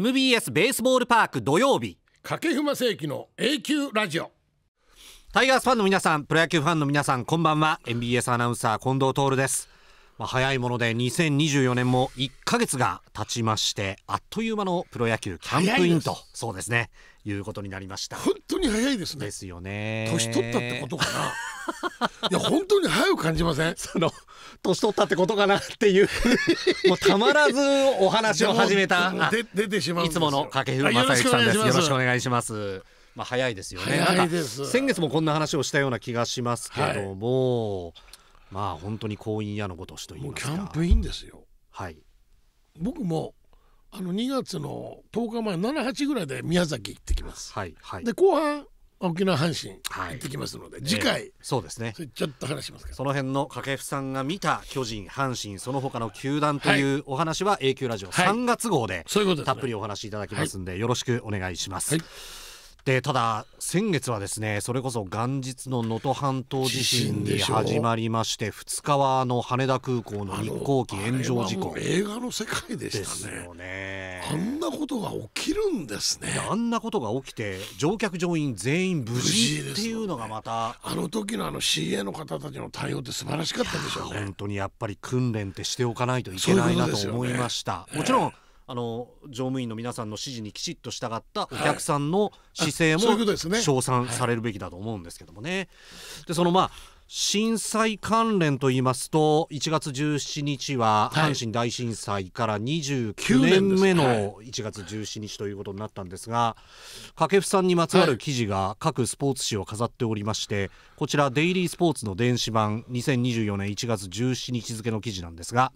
MBS ベースボールパーク土曜日掛布正幸の永久ラジオタイガースファンの皆さんプロ野球ファンの皆さんこんばんは MBS アナウンサー近藤徹ですまあ、早いもので2024年も1か月が経ちましてあっという間のプロ野球キャンプインとそうですねいうことになりました本当に早いですねですよね年取ったってことかな いや本当に早く感じませんその年取ったってことかなっていう もうたまらずお話を始めた出てしまういつもの掛布正幸さんですよろしくお願いしますまあ早いですよね先月もこんな話をしたような気がしますけども、はいまあ本当に婚姻屋のごとしといいもうキャンプインですよはい僕もあの2月の10日前78ぐらいで宮崎行ってきますはいはいで後半沖縄阪神行ってきますので、はい、次回、えー、そうですねちょっと話しますその辺の掛布さんが見た巨人阪神その他の球団というお話は永久ラジオ3月号で、たっぷりお話しいただきますんで、よろしくお願いします、はいでただ先月はですねそれこそ元日の能登半島地震に始まりまして2日はあの羽田空港の日航機炎上事故映画の世界でしたね、ね、あんなことが起きるんですねあんなことが起きて乗客乗員全員無事っていうのがまた、ね、あの時のあの CA の方たちの対応って素晴らしかったでしょうね本当にやっぱり訓練ってしておかないといけないなと思いました、ね、もちろん、あの乗務員の皆さんの指示にきちっと従ったお客さんの姿勢も、称賛されるべきだと思うんですけどもね。でそのまあ震災関連といいますと1月17日は阪神大震災から29年目の1月17日ということになったんですが掛布さんにまつわる記事が各スポーツ紙を飾っておりましてこちらデイリースポーツの電子版2024年1月17日付の記事なんですが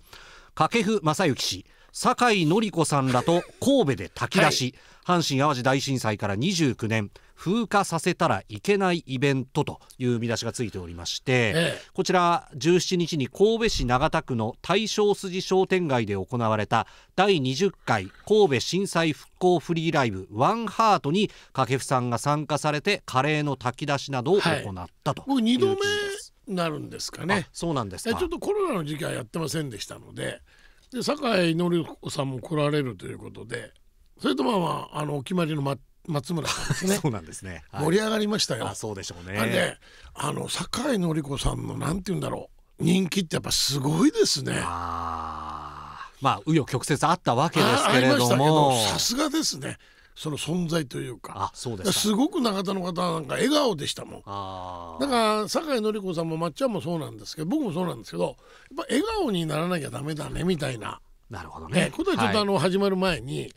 掛布正幸氏酒井紀子さんらと神戸で炊き出し、はい、阪神・淡路大震災から29年風化させたらいけないイベントという見出しがついておりまして、ええ、こちら17日に神戸市長田区の大正筋商店街で行われた第20回神戸震災復興フリーライブワンハートに掛布さんが参加されてカレーの炊き出しなどを行ったという記事です。はいなるんですかね。そうなんですちょっとコロナの時期はやってませんでしたので、で酒井紀子さんも来られるということでそれとまあまああのお決まりの、ま、松村さんですね そうなんですね、はい、盛り上がりましたよあそうでしょうねあれあの酒井紀子さんのなんて言うんだろう人気ってやっぱすごいですねあまあ紆余曲折あったわけですけれどもさすがですねその存在というかあそうですすごく永田の方なんか笑顔でしたもんあだから酒井紀子さんもまっちゃんもそうなんですけど僕もそうなんですけどやっぱ笑顔にならなきゃダメだねみたいな。なるほどね。ことはちょっとあの始まる前に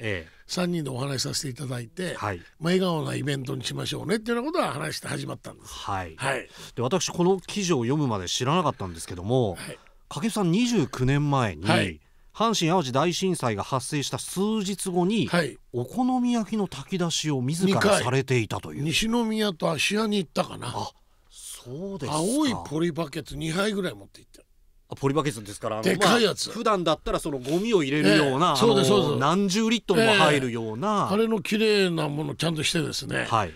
3人でお話しさせていただいて、はい、まあ笑顔なイベントにしましょうねっていうようなことは話して始まったんです。はい。はい、で私この記事を読むまで知らなかったんですけども、はい、加計さん29年前に、はい、阪神・淡路大震災が発生した数日後に、はい、お好み焼きの炊き出しを自らされていたという西宮と芦屋に行ったかなあそうです青いポリバケツ2杯ぐらい持って行ったポリバケツですからでかいやつ、まあ、普段だったらそのゴミを入れるような、えー、何十リットルも入るような、えー、あれの綺麗なものちゃんとしてですね、はい、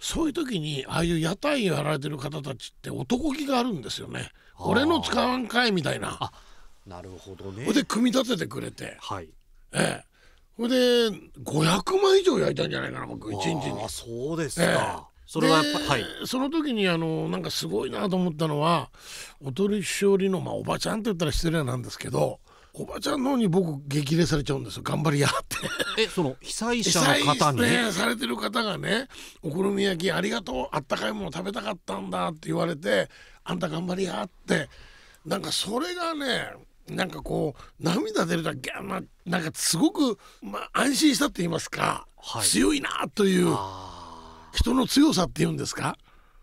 そういう時にああいう屋台やられてる方たちって男気があるんですよね俺の使わんかいみたいな。なるほどね。で組み立ててくれて、はい、ええ、それで500枚以上焼いたんじゃないかな僕一日に。あそうですか。ええそれはやっぱ、はい、その時にあのなんかすごいなと思ったのはおとりしおりの、まあ、おばちゃんって言ったら失礼なんですけどおばちゃんの方に僕激励されちゃうんですよ頑張りやってえその被災者の方に、ね、されてる方がね「お好み焼きありがとうあったかいもの食べたかったんだ」って言われて「あんた頑張りや」ってなんかそれがねなんかこう涙出るだけ、まあ、なんかすごく、まあ、安心したって言いますか、はい、強いなという人の強さっていうんですか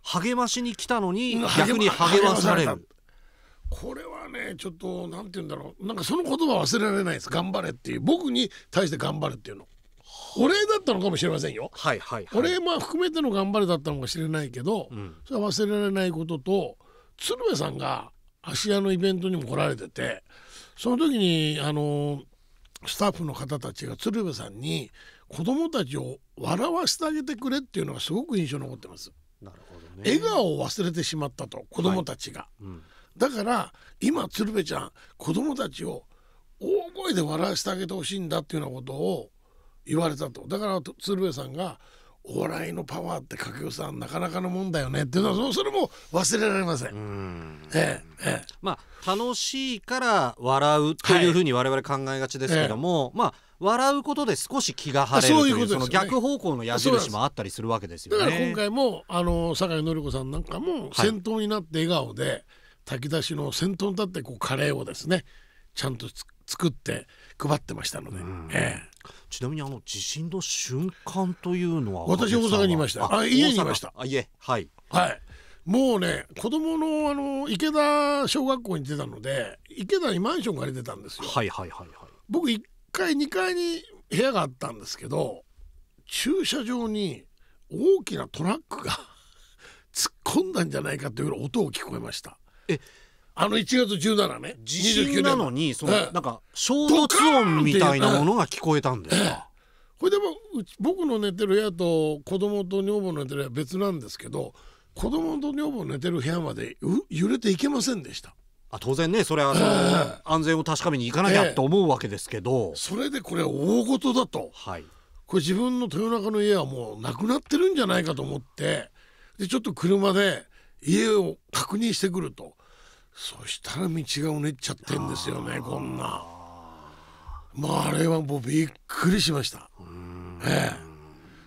励ましに来たのに逆に励まされるこれはねちょっとなんて言うんだろうなんかその言葉忘れられないです頑張れっていう僕に対して頑張れっていうのお礼だったのかもしれませんよ、はいはいはい、お礼まあ含めての頑張れだったのかもしれないけど、うん、それは忘れられないことと鶴瓶さんが芦屋のイベントにも来られててその時にあのスタッフの方たちが鶴瓶さんに子供たちを笑わせてあげてくれっていうのがすごく印象に残ってます。なるほどね、笑顔を忘れてしまったと子供たちが、はいうん、だから今鶴瓶ちゃん子供たちを大声で笑わせてあげてほしいんだっていうようなことを言われたとだから鶴瓶さんがお笑いのパワーって掛布さんなかなかのもんだよねっていうのはそれも忘れられません。ええええ、まあ楽しいから笑うというふうに我々考えがちですけども、はいええ、まあ笑うことで少し気が晴れるというその逆方向の矢印もあったりするわけですよね。だから今回もあの酒井紀子さんなんかも先頭になって笑顔で、はい、炊き出しの先頭に立ってこうカレーをですねちゃんと作って配ってましたので。ええちなみにあの地震の瞬間というのは私大阪にいましたあ家にいましたあ家はいはいもうね子供のあの池田小学校に出たので池田にマンション借りてたんですよはいはいはいはい僕1階2階に部屋があったんですけど駐車場に大きなトラックが 突っ込んだんじゃないかという音を聞こえましたえあの1月17ね地震なのにその、なんか衝突音みたいなものが聞こえたんですか、これでも僕の寝てる部屋と子供と女房の寝てる部屋は別なんですけど子供と女房寝てる部屋まで揺れていけませんでした。あ当然ねそれは、えー、安全を確かめに行かなきゃと思うわけですけど、えー、それでこれ大事だと、はい、これ自分の豊中の家はもうなくなってるんじゃないかと思ってでちょっと車で家を確認してくるとそしたら道がうねっちゃってんですよねこんなまああれはもうびっくりしましたえ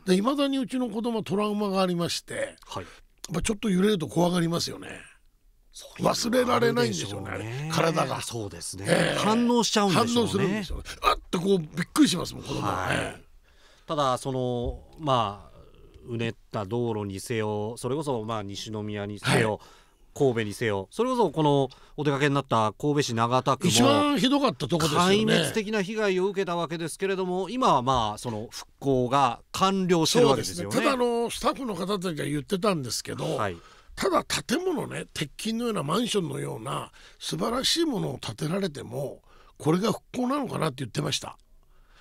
えで未だにうちの子供はトラウマがありまして、はい、まあちょっと揺れると怖がりますよね忘れられないんでしょうね体がそうですね、ええ、反応しちゃうんでしょうね反応するんですよ、ね、あっとこうびっくりしますもん子供は、はいただそのまあうねった道路にせよそれこそまあ西宮にせよ、はい神戸にせよそれこそこのお出かけになった神戸市長田区も一番ひどかったとこですよね壊滅的な被害を受けたわけですけれども今はまあその復興が完了してるわけですよね、ね、ただあのスタッフの方たちが言ってたんですけど、はい、ただ建物ね鉄筋のようなマンションのような素晴らしいものを建てられてもこれが復興なのかなって言ってました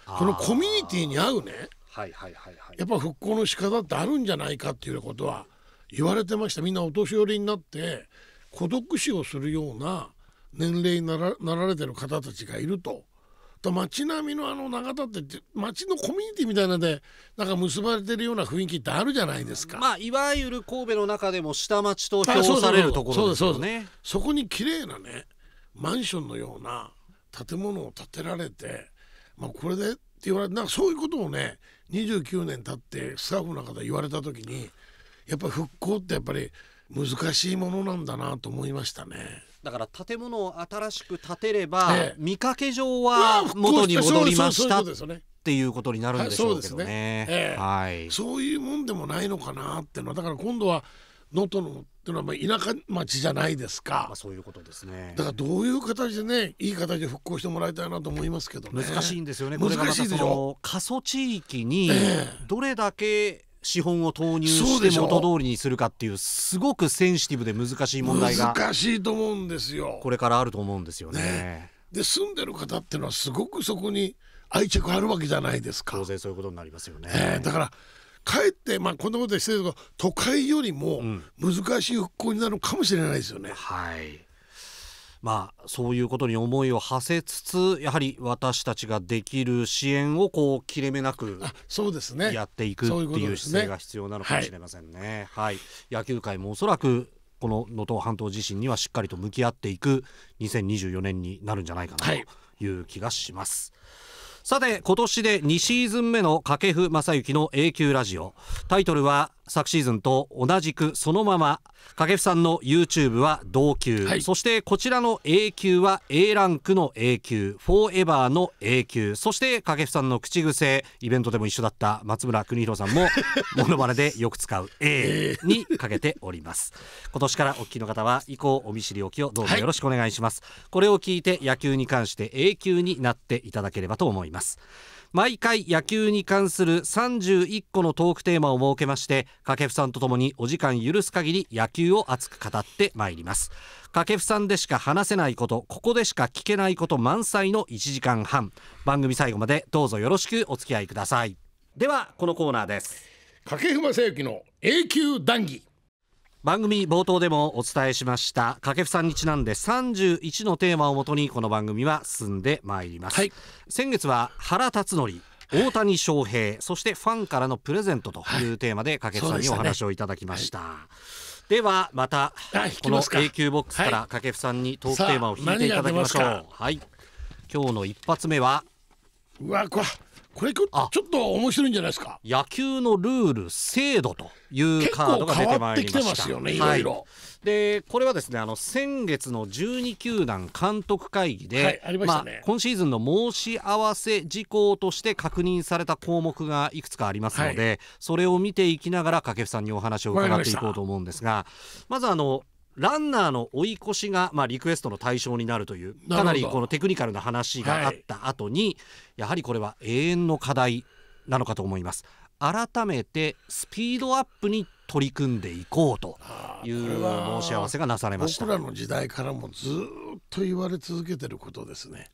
このコミュニティに合うねはいはいはいやっぱ復興の仕方ってあるんじゃないかっていうことは言われてましたみんなお年寄りになって孤独死をするような年齢にならなられてる方たちがいると。と街並みのあの長田って街のコミュニティみたいなでなんか結ばれてるような雰囲気ってあるじゃないですか、まあ、いわゆる神戸の中でも下町と評されるところですよねそこに綺麗なねマンションのような建物を建てられて、まあ、これでって言われてなんかそういうことをね29年経ってスタッフの方言われた時にやっぱり復興ってやっぱり難しいものなんだなと思いましたねだから建物を新しく建てれば、ええ、見かけ上は元に戻りましたっていうことになるんでしょうけどね,、ねええはい、そういうもんでもないのかなっていうのはだから今度は能登のっていうのはまあ田舎町じゃないですか、まあ、そういうことですねだからどういう形でねいい形で復興してもらいたいなと思いますけどね難しいんですよね難しいでしょ過疎地域にどれだけ資本を投入して元通りにするかっていうすごくセンシティブで難しい問題が難しいと思うんですよこれからあると思うんですよね。ねで住んでる方っていうのはすごくそこに愛着あるわけじゃないですか。当然そういうことになりますよね。えー、だからかえってまあこんなことしてるけど都会よりも難しい復興になるかもしれないですよね。うん、はい。まあ、そういうことに思いを馳せつつやはり私たちができる支援をこう切れ目なくそうです、ね、やっていくっていう姿勢が必要なのかもしれませんね。はい、野球界もおそらくこの能登半島地震にはしっかりと向き合っていく2024年になるんじゃないかなという気がします。さて今年で2シーズン目の掛布正幸の A 級ラジオタイトルは昨シーズンと同じくそのまま掛布さんの YouTube は同級、はい、そしてこちらの A 級は A ランクの A 級フォーエバーの A 級そして掛布さんの口癖イベントでも一緒だった松村邦弘さんも モノマネでよく使う A にかけております今年からお聞きの方は以降お見知りおきをどうぞよろしくお願いします、はい、これを聞いて野球に関して A 級になっていただければと思います毎回野球に関する31個のトークテーマを設けまして掛布さんとともにお時間許す限り野球を熱く語ってまいります掛布さんでしか話せないことここでしか聞けないこと満載の1時間半番組最後までどうぞよろしくお付き合いくださいではこのコーナーです掛布正幸の永久談義番組冒頭でもお伝えしました掛布さんにちなんで31のテーマをもとにこの番組は進んでまいります、はい、先月は原辰徳大谷翔平そしてファンからのプレゼントというテーマで掛布さんにお話をいただきました、ではまたこの A 級ボックスから掛布さんにトークテーマを引いていただきましょう。はい、今日の一発目はうわこれこれちょっと面白いんじゃないですか野球のルール制度というカードが出てまいりました、よねはい、でこれはですねあの先月の12球団監督会議で、はいままあ、今シーズンの申し合わせ事項として確認された項目がいくつかありますので、はい、それを見ていきながら掛布さんにお話を伺っていこうと思うんですがまずあのランナーの追い越しが、まあ、リクエストの対象になるというかなりこのテクニカルな話があった後に、はい、やはりこれは永遠の課題なのかと思います改めてスピードアップに取り組んでいこうという申し合わせがなされました僕らの時代からもずっと言われ続けてることですね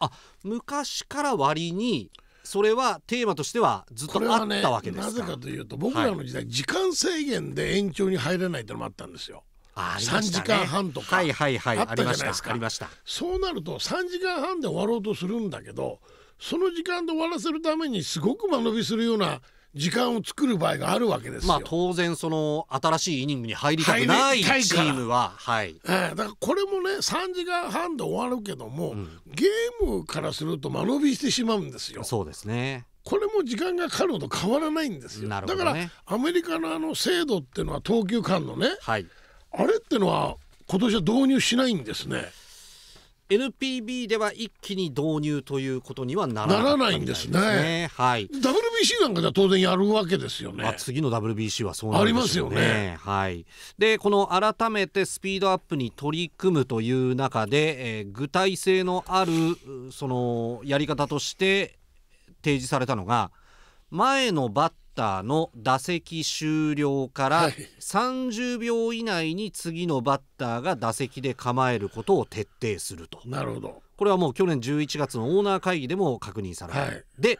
あ昔から割にそれはテーマとしてはずっとあったわけですか、ね、なぜかというと僕らの時代、はい、時間制限で延長に入れないというのもあったんですよあ3時間半とか、はいはいはい、ありありましたそうなると3時間半で終わろうとするんだけどその時間で終わらせるためにすごく間延びするような時間を作る場合があるわけですまあ当然その新しいイニングに入りたくないチームははい、えー、だからこれもね3時間半で終わるけども、うん、ゲームからすると間延びしてしまうんですよそうですねこれも時間がかかると変わらないんですよ、なるほね、だからアメリカのあの制度っていうのは投球間のね、はい、あれってのは今年は導入しないんですね NPB では一気に導入ということにはならないんですね。はい。WBC なんかでは当然やるわけですよね。まあ、次の WBC はそうなりますよね。はい。でこの改めてスピードアップに取り組むという中で、えー、具体性のあるそのやり方として提示されたのが前のバッターの打席終了から30秒以内に次のバッターが打席で構えることを徹底するとなるほどこれはもう去年11月のオーナー会議でも確認された、はい、で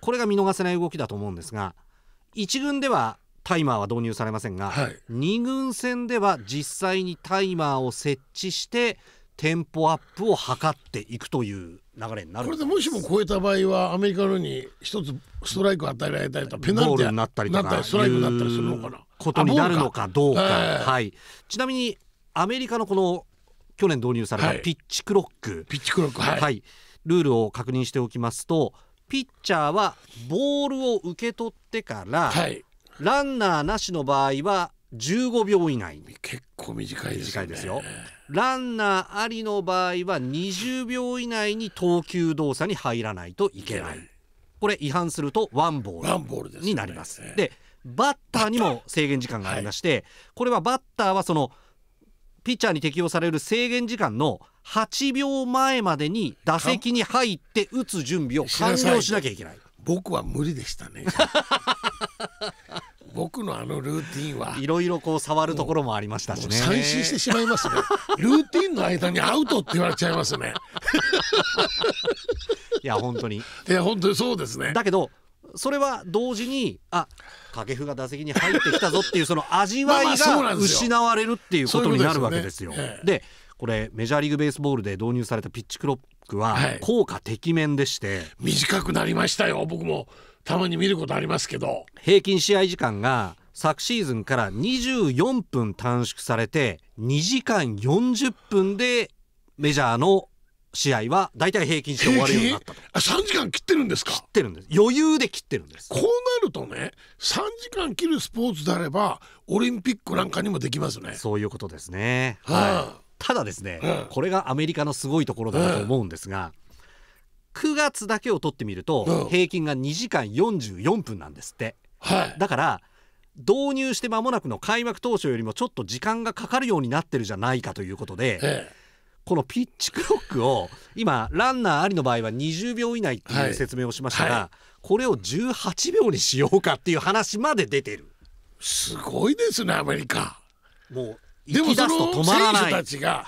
これが見逃せない動きだと思うんですが1軍ではタイマーは導入されませんが、はい、2軍戦では実際にタイマーを設置してテンポアップを図っていくという流れになるこれでもしも超えた場合はアメリカのに一つストライク与えられたりとペナルティーになったりとかストライクになったりするのかなことになるのかどうか、はい、ちなみにアメリカのこの去年導入されたピッチクロック、はい、ピッチクロック、はい、はい、ルールを確認しておきますとピッチャーはボールを受け取ってから、はい、ランナーなしの場合は15秒以内に結構短いです、ね、短いですよランナーありの場合は20秒以内に投球動作に入らないといけない。これ違反するとワンボールになります。で、ね、バッターにも制限時間がありまして、はい、これはバッターはそのピッチャーに適用される制限時間の8秒前までに打席に入って打つ準備を完了しなきゃいけない。僕は無理でしたね 僕のあのルーティンはいろいろこう触るところもありましたしね三振してしまいますね ルーティンの間にアウトって言われちゃいますね いや本当にいや本当にそうですねだけどそれは同時にあ掛布が打席に入ってきたぞっていうその味わいが失われるっていうことになるわけですよ。でこれメジャーリーグベースボールで導入されたピッチクロックは効果てきめんでして、はい、短くなりましたよ僕もたまに見ることありますけど平均試合時間が昨シーズンから24分短縮されて2時間40分でメジャーの試合は大体平均して終わるようになったあ3時間切ってるんですか切ってるんです余裕で切ってるんですこうなるとね3時間切るスポーツであればオリンピックなんかにもできますねそういうことですねはい、あただですね、うん、これがアメリカのすごいところだと思うんですが、9月だけを取ってみると、平均が2時間44分なんですって、はい、だから導入して間もなくの開幕当初よりもちょっと時間がかかるようになってるじゃないかということで、ええ、このピッチクロックを今ランナーありの場合は20秒以内っていう説明をしましたが、はいはい、これを18秒にしようかっていう話まで出てるすごいですねアメリカもうでもその選手たちが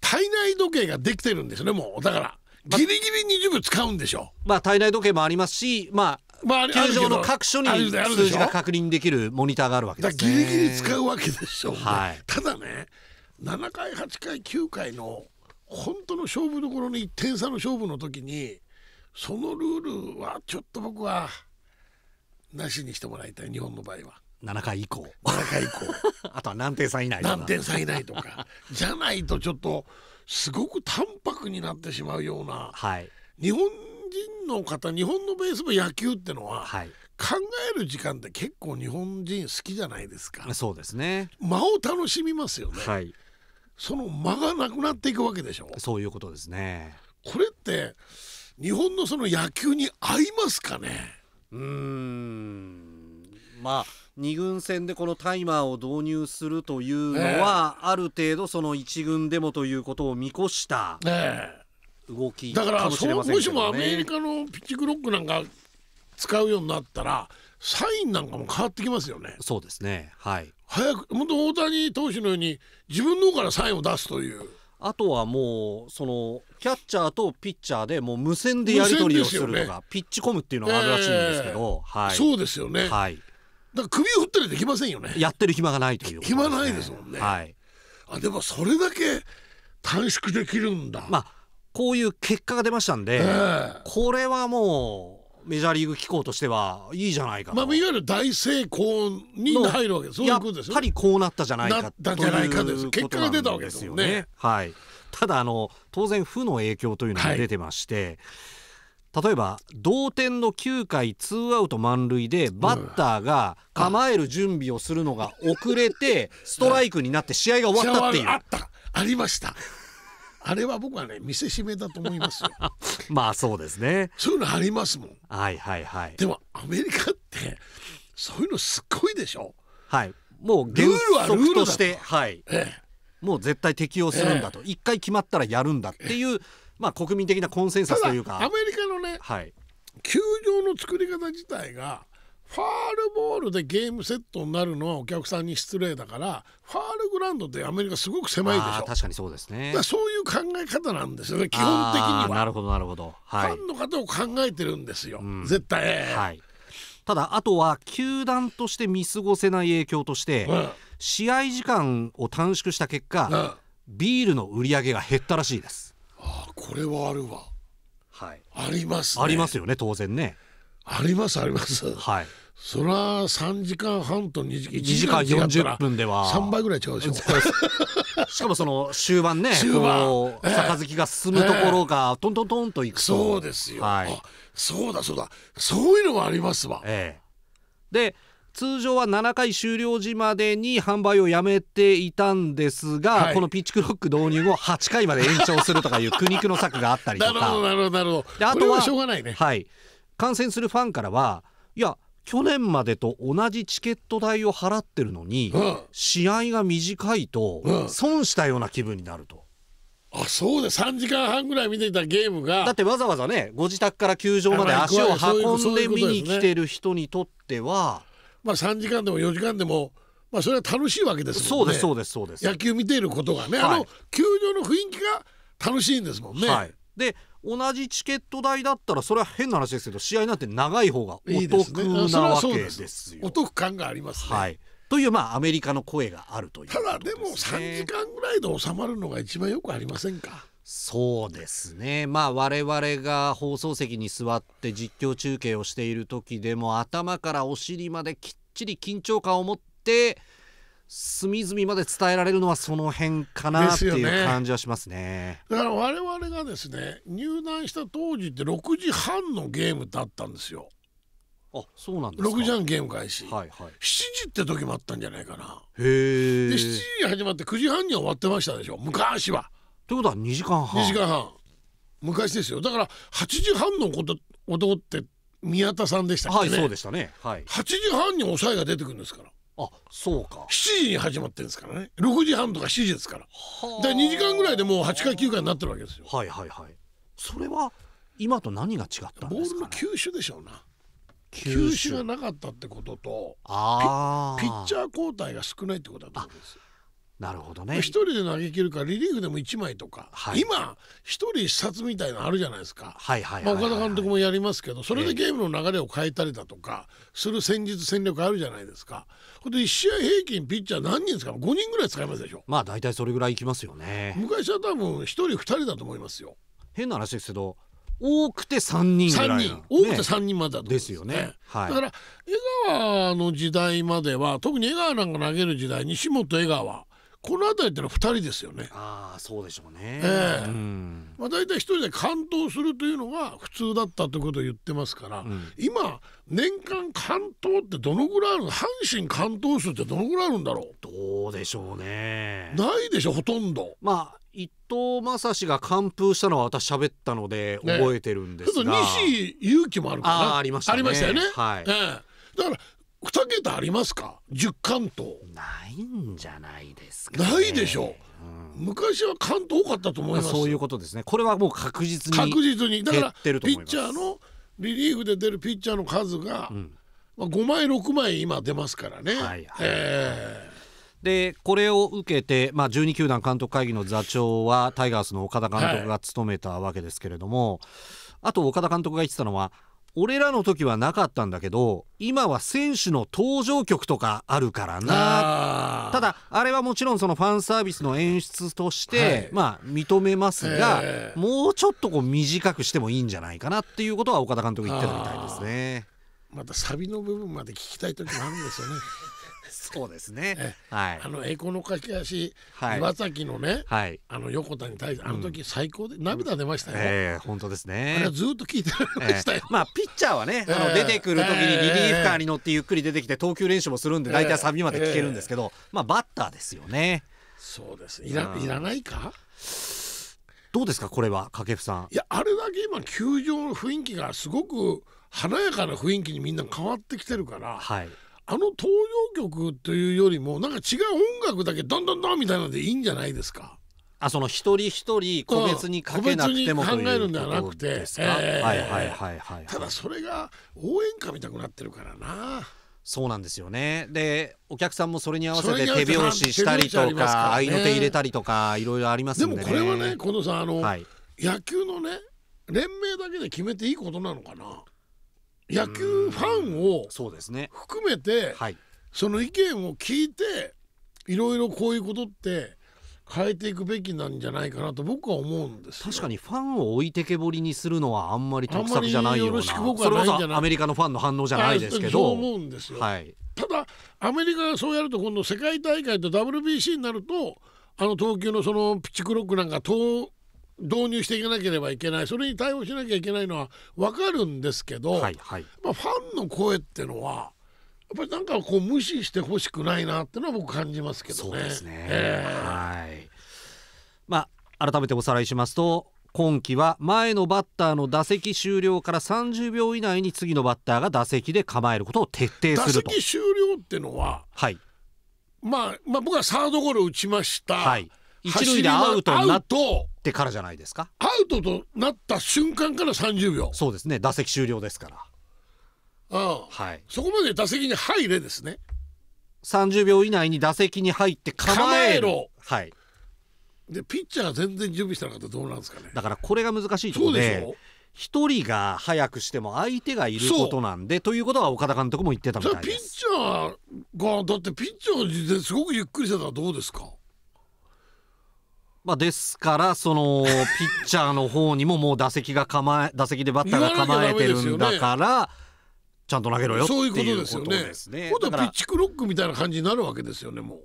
体内時計ができてるんですねもうだからギリギリ20秒使うんでしょ、まあ、体内時計もありますし、まあ、まあ、球場の各所に数字が確認できるモニターがあるわけですねギリギリ使うわけでしょ、はい、ただね7回8回9回の本当の勝負どころに1点差の勝負の時にそのルールはちょっと僕はなしにしてもらいたい日本の場合は。7回以降7回以降 あとは何点差以内何点差以内とかじゃないとちょっとすごく淡白になってしまうような、はい、日本人の方日本のベースも野球ってのは、はい、考える時間って結構日本人好きじゃないですかそうですね間を楽しみますよね、はい、その間がなくなっていくわけでしょそういうことですねこれって日本のその野球に合いますかねうんまあ2軍戦でこのタイマーを導入するというのは、ある程度その1軍でもということを見越した、動きだからも,、もしもアメリカのピッチクロックなんか使うようになったらサインなんかも変わってきますよね。そうですね、はい、早く本当大谷投手のように自分の方からサインを出すという。あとはもうそのキャッチャーとピッチャーでもう無線でやり取りをするとか、ね、ピッチコムっていうのがあるらしいんですけど、えーはい、そうですよね、はい、から首を振ったりできませんよねやってる暇がないという、ね、暇ないですもんね、はい、あでもそれだけ短縮できるんだまあこういう結果が出ましたんで、えー、これはもうメジャーリーグ機構としてはいいじゃないかまあ、いわゆる大成功に入るわけですやっぱりこうなったじゃないかないう結果が出たわけですよね。はい、ただあの当然負の影響というのが出てまして、はい、例えば同点の9回ツーアウト満塁でバッターが構える準備をするのが遅れて ストライクになって試合が終わったっていう。あったありました。あれは僕はね見せしめだと思いますよ。まあそうですね。そういうのありますもん。はいはいはい。でもアメリカってそういうのすっごいでしょ。はい。もう原則としてはい。ええもう絶対適用するんだと、え1回決まったらやるんだっていうまあ、国民的なコンセンサスというかアメリカのね、はい、球場の作り方自体がファールボールでゲームセットになるのはお客さんに失礼だからファールグラウンドってアメリカすごく狭いでしょ確かにそうですねそういう考え方なんですよね基本的にはなるほどなるほど、はい、ファンの方を考えてるんですよ、うん、絶対、はい、ただあとは球団として見過ごせない影響として、うん、試合時間を短縮した結果、うん、ビールの売り上げが減ったらしいですあこれはあるわはいあります、ね、ありますよね当然ねありますありますはいそれは3時間半と二 2, 1時間四十分では三倍ぐらい違うでしょしかもその終盤ね終盤、杯が進むところがトントントンといくとそうですよ、はい、そうだそうだそういうのもありますわ、ええで通常は7回終了時までに販売をやめていたんですが、はい、このピッチクロック導入を8回まで延長するとかいう苦肉の策があったりとか なるほどなるほどなるほどあとはしょうがないね、はい、観戦するファンからはいや去年までと同じチケット代を払ってるのに、うん、試合が短いと損したような気分になると。あそうで3時間半ぐらい見ていたゲームがだってわざわざねご自宅から球場まで足を運んで見に来てる人にとってはまあ、3時間でも4時間でも、まあ、それは楽しいわけですもんね。そうですそうですそうです野球見ていることがね、はい、あの球場の雰囲気が楽しいんですもんね。はい、で同じチケット代だったらそれは変な話ですけど試合なんて長い方がお得なわけですよ。すお得感があります、ね、はいというまあアメリカの声があるという、ね、ただでも3時間ぐらいで収まるのが一番よくありませんかそうですね、まあ、我々が放送席に座って実況中継をしている時でも頭からお尻まできっちり緊張感を持って隅々まで伝えられるのはその辺かなっていう感じはしますね、ね、だから我々がですね入団した当時って6時半のゲームだったんですよ。あそうなんですか6時半ゲーム開始、はいはい、7時って時もあったんじゃないかなへえ7時始まって9時半には終わってましたでしょ昔は。ということは2時間半2時間半昔ですよだから8時半のこと男って宮田さんでしたっけ、ね、はいそうでしたね、はい、8時半に抑えが出てくるんですからあそうか7時に始まってるんですからね6時半とか7時ですからでか2時間ぐらいでもう8回9回になってるわけですよはいはいはいそれは今と何が違ったんです、ね、ボールの球種でしょうな球種がなかったってこととピッチャー交代が少ないってことだと思うんですよなるほどね一人で投げきるかリリーフでも1枚とか、はい、今一人視察みたいなのあるじゃないですか岡田監督もやりますけどそれでゲームの流れを変えたりだとかする戦術戦略あるじゃないですかこれで1試合平均ピッチャー何人ですか5人ぐらい使いますでしょまあ大体それぐらいいきますよね昔は多分1人2人だと思いますよ変な話ですけど多くて3人ぐらい人多くて3人までだと、ね、ですよね、はい、だから江川の時代までは特に江川なんか投げる時代西本江川この辺りってのは2人ですよね。ああそうでしょうね。ええーまあ大体一人で完投するというのが普通だったということを言ってますから、うん、今年間完投ってどのぐらいあるの阪神完投数ってどのぐらいあるんだろうどうでしょうね。ないでしょほとんど。まあ伊藤正史が完封したのは私喋ったので覚えてるんですが、ね、西勇気もあるかなあありました、ね、ありましたよね。はい、ええーだから2桁ありますか10関東ないんじゃないですか、ね、ないでしょう、うん、昔は関東多かったと思います、そういうことですねこれはもう確実に確実にだからピッチャーのリリーフで出るピッチャーの数が、うん、まあ、5枚6枚今出ますからね、はいはい、えーでこれを受けて、まあ、12球団監督会議の座長はタイガースの岡田監督が務めたわけですけれども、はい、あと岡田監督が言ってたのは俺らの時はなかったんだけど今は選手の登場曲とかあるからなただあれはもちろんそのファンサービスの演出として、はい、まあ認めますが、えー、もうちょっとこう短くしてもいいんじゃないかなっていうことは岡田監督言ってたみたいですねまたサビの部分まで聞きたい時もあるんですよねそうですね。はい。あの栄光の駆け足、はい、岩崎のね、はい、あの横田に対してあの時最高で、涙出ましたよ。ええ本当ですね。あれずっと聞いてましたよ。まあピッチャーはね、あの出てくる時にリリーフカーに乗ってゆっくり出てきて投球練習もするんで大体サビまで聞けるんですけど、まあバッターですよね。そうです。いらいらないか。どうですかこれは掛布さん。いやあれだけ今球場の雰囲気がすごく華やかな雰囲気にみんな変わってきてるから、はい、あの東洋曲というよりもなんか違う音楽だけどんどんどんみたいなのでいいんじゃないですかあその一人一人個別にかけなくても考えるんではなくて、えー、はいはいはいはい、ただそれが応援歌みたくなってるからなそうなんですよねでお客さんもそれに合わせて手拍子したりとか合い、の手入れたりとかいろいろありますんで、ね、でもこれはねこのさあの、はい、野球のね連盟だけで決めていいことなのかな野球ファンを含めてその意見を聞いていろいろこういうことって変えていくべきなんじゃないかなと僕は思うんです確かにファンを置いてけぼりにするのはあんまり得策じゃないようなそれこそアメリカのファンの反応じゃないですけど思うんですよ、はい、ただアメリカがそうやると今度世界大会と WBC になるとあの東京のそのピッチクロックなんか東導入していかなければいけないそれに対応しなきゃいけないのは分かるんですけど、はいはい、まあ、ファンの声ってのはやっぱりなんかこう無視してほしくないなってのは僕感じますけどね。そうですね、はいまあ、改めておさらいしますと今季は前のバッターの打席終了から30秒以内に次のバッターが打席で構えることを徹底すると打席終了ってのは、はいまあ、まあ僕はサードゴロ打ちました、はい、一塁でアウトになっとってからじゃないですかアウトとなった瞬間から30秒そうですね打席終了ですからああ、はい、そこまで打席に入れですね30秒以内に打席に入って構えろはいでピッチャーが全然準備してなかったらどうなんですかねだからこれが難しいところで一人が早くしても相手がいることなんでということは岡田監督も言ってたみたいですピッチャーがだってピッチャーですごくゆっくりしてたらどうですかまあ、ですから、その、ピッチャーの方にももう打席が構え、打席でバッターが構えてるんだから、ちゃんと投げろよそういうことですよね。今度ピッチクロックみたいな感じになるわけですよね、もう。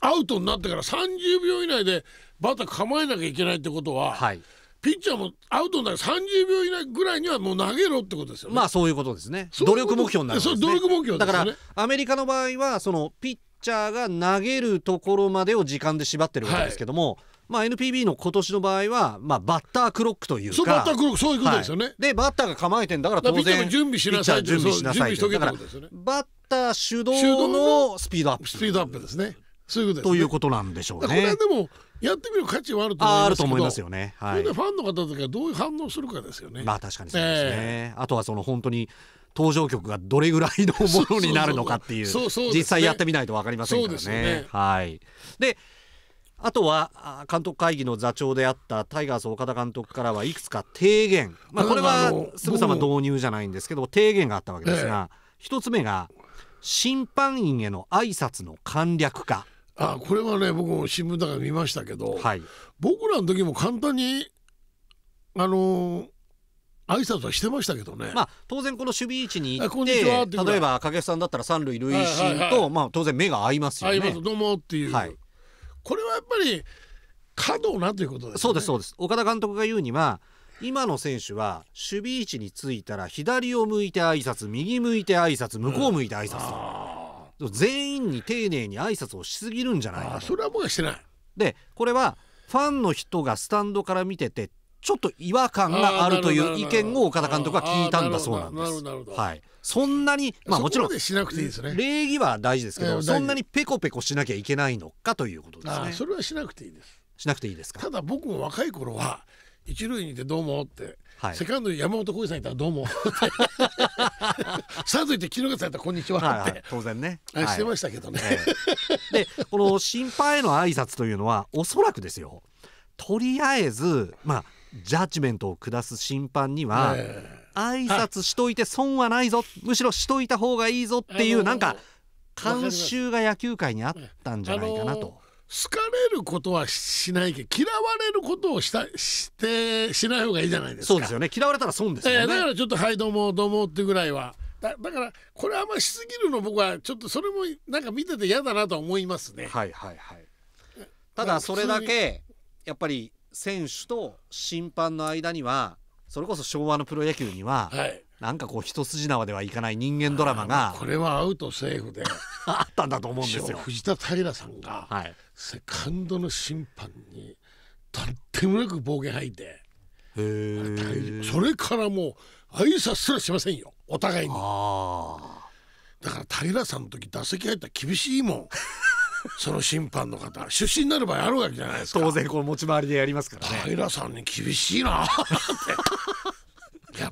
アウトになってから三十秒以内でバッター構えなきゃいけないってことは、はい、ピッチャーもアウトになる三十秒以内ぐらいにはもう投げろってことですよね。まあそういうことですね。努力目標になる、ね、努力目標、ね、だからアメリカの場合はそのピッチャーが投げるところまでを時間で縛ってるわけですけども、はいまあ、NPB の今年の場合は、まあ、バッタークロックというかそうバッタークロックそういうことですよね、はい、でバッターが構えてんだから当然準備しなさい準備しなさいとだからバッター主導のスピードアップスピードアップですねそういうことです、ね、ということなんでしょうねこれでもやってみる価値はあると思いますあると思いますよね、はい、それでファンの方とかどういう反応するかですよねまあ確かにそうですね、えー、あとはその本当に登場曲がどれぐらいのものになるのかっていう実際やってみないと分かりませんからね。ねはい、であとは監督会議の座長であったタイガース岡田監督からはいくつか提言、まあ、これはすぐさま導入じゃないんですけど提言があったわけですが、え1つ目が審判員への挨拶の簡略化。あこれはね僕も新聞だから見ましたけど、はい、僕らの時も簡単にあの挨拶はしてましたけどね、まあ、当然この守備位置に行って例えば影さんだったら三塁塁審と、まあ、当然目が合いますよね。合いますどうもっていう、はい、これはやっぱり過度なということです、ね、そうですそうです岡田監督が言うには今の選手は守備位置に着いたら左を向いて挨拶右向いて挨拶向こう向いて挨拶うん、全員に丁寧に挨拶をしすぎるんじゃないかそれはもうしてないでこれはファンの人がスタンドから見ててちょっと違和感があるという意見を岡田監督は聞いたんだそうなんです。はい、そんなに、まあ、もちろん礼儀は大事ですけど、そんなにペコペコしなきゃいけないのかということですね。それはしなくていいです。しなくていいですか。ただ僕も若い頃は一塁にいてどうもって、はい、セカンドに山本浩二さんいたらどうもサードいて衣笠さんいたらこんにちはって、はいはい、当然ね、はい、してましたけどね、でこの心配への挨拶というのはおそらくですよとりあえずまあジャッジメントを下す審判には、挨拶しといて損はないぞ、むしろしといた方がいいぞっていうなんか慣習が野球界にあったんじゃないかなと。好かれることはしないけど嫌われることをしたしてしない方がいいじゃないですかそうですよね嫌われたら損ですよね、えー、だからちょっと「はいどうもどうも」ってぐらいはだだからこれあんましすぎるの僕はちょっとそれもなんか見てて嫌だなと思いますねはいはいはいただそれだけやっぱり選手と審判の間にはそれこそ昭和のプロ野球には、はい、なんかこう一筋縄ではいかない人間ドラマがこれはアウトセーフで あったんだと思うんですよ藤田平さんが、はい、セカンドの審判にとんでもなく暴言吐いてそれからもう挨拶すらしませんよお互いにだから平さんの時打席入ったら厳しいもん その審判の方出身になる場合あるわけじゃないですか当然こう持ち回りでやりますからね平さんに厳しいな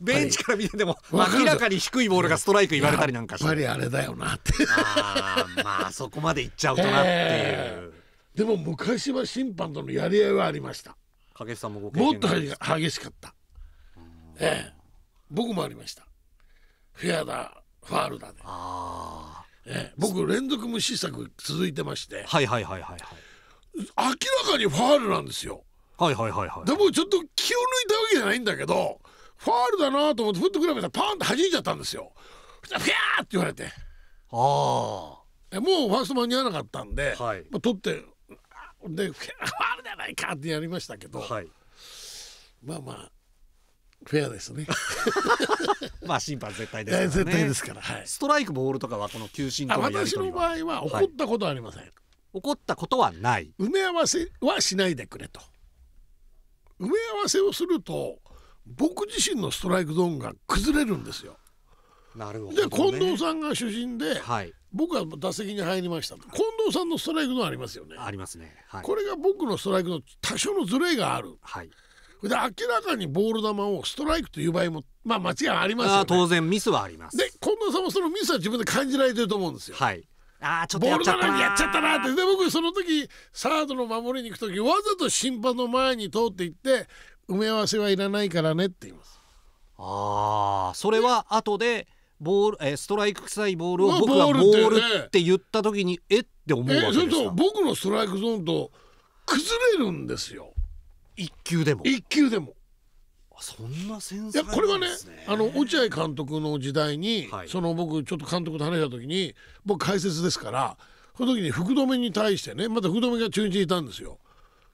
ベンチから見てても明らかに低いボールがストライク言われたりなんかしてやっぱりあれだよなってあまあそこまでいっちゃうとなっていう、えー、でも昔は審判とのやり合いはありました影さんもご経験もっと激しかったええ僕もありましたフェアだファールだで、ね、ああえー、僕連続無視策続いてましてはいはいはいはい、はい、明らかにファールなんですよはいはいはいはいでもちょっと気を抜いたわけじゃないんだけどファールだなと思ってふっと比べたらパーンって弾いちゃったんですよたピャーって言われてああもうファースト間に合わなかったんで、はい、まあ、取ってでファールじゃないかってやりましたけど、はい、まあまあフェアですね まあ審判絶対ですから、ね、絶対ですから、はい、ストライクボールとかはこの球審とは私の場合は怒ったことはありません、はい、怒ったことはない埋め合わせはしないでくれと埋め合わせをすると僕自身のストライクゾーンが崩れるんですよなるほど、ね、で近藤さんが主審で、はい、僕は打席に入りました近藤さんのストライクゾーンありますよねありますね、はい、これが僕のストライクの多少のズレがある、はい、で明らかにボール球をストライクという場合もまあ間違いありますよね当然ミスはありますで近藤さんもそのミスは自分で感じられてると思うんですよはいあちょっとボール球にやっちゃったなってで僕その時サードの守りに行く時わざと審判の前に通っていって埋め合わせはいらないからねって言いますああそれは後でボールえー、ストライク臭いボールを僕がボールって言った時にえって思うわけですか、えー、そうそう僕のストライクゾーンと崩れるんですよ一級でも一級でもそんな先いやこれはねあの落合監督の時代に、はい、その僕ちょっと監督と話した時に僕解説ですからその時に福留に対してねまた福留が中日にいたんですよ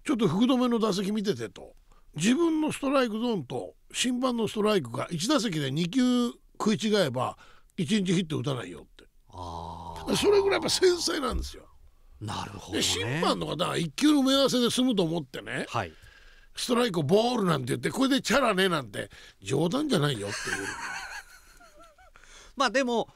ちょっと福留の打席見ててと自分のストライクゾーンと審判のストライクが1打席で2球食い違えば1日ヒット打たないよってそれぐらいやっぱ繊細なんですよ。なるほど、ね、審判の方は1球の埋め合わせで済むと思ってね、はい、ストライクボールなんて言ってこれでチャラねなんて冗談じゃないよっていう まあでも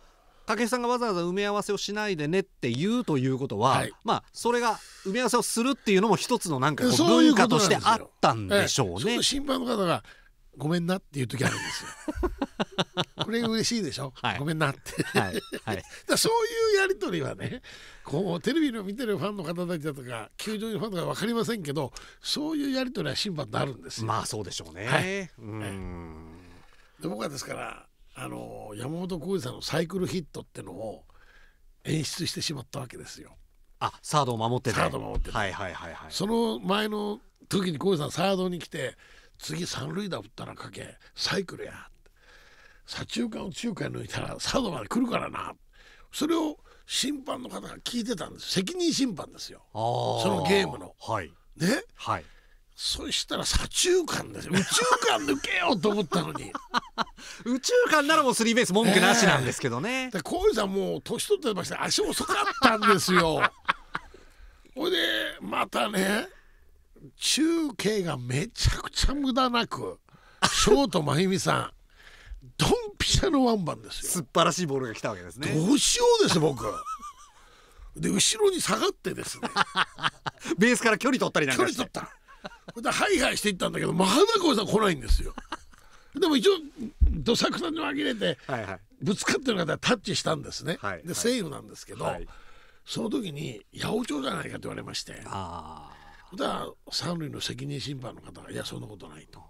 武井さんがわざわざ埋め合わせをしないでねって言うということは、はい、まあそれが埋め合わせをするっていうのも一つのなんか文化としてあったんでしょうね。審判の方がごめんなっていう時あるんですよ。これ嬉しいでしょ、はい、ごめんなってはい、はい、だそういうやり取りはねこうテレビの見てるファンの方たちだとか球場のファンとか分かりませんけどそういうやり取りは審判になるんですまあそうでしょうね、はい、うんで僕はですからあの山本浩二さんのサイクルヒットってのを演出してしまったわけですよ。あサードを守ってた、ね、サード守って、ね、はいはいはいはい、その前の時に浩二さんサードに来て次三塁打打ったらかけサイクルや左中間を中間抜いたらサードまで来るからなそれを審判の方が聞いてたんです責任審判ですよそのゲームの。はい、ね、はい、そしたら左中間ですよ宇宙間抜けようと思ったのに 宇宙間ならもうスリーベース文句なしなんですけどね、え ー、浩次さんもう年取ってまして足遅かったんですよ ほいでまたね中継がめちゃくちゃ無駄なくショート真由美さんドンピシャのワンバンですよすらしいボールが来たわけですねどうしようです僕で後ろに下がってですね ベースから距離取ったりなんかして距離取ったでハイハイしていったんだけどまだこいさん来ないんですよでも一応どさくさに紛れて、はいはい、ぶつかってる方はタッチしたんですね、はい、でセーフなんですけど、はい、その時に八百長じゃないかと言われましてああ普段三塁の責任審判の方が「いやそんなことない」と。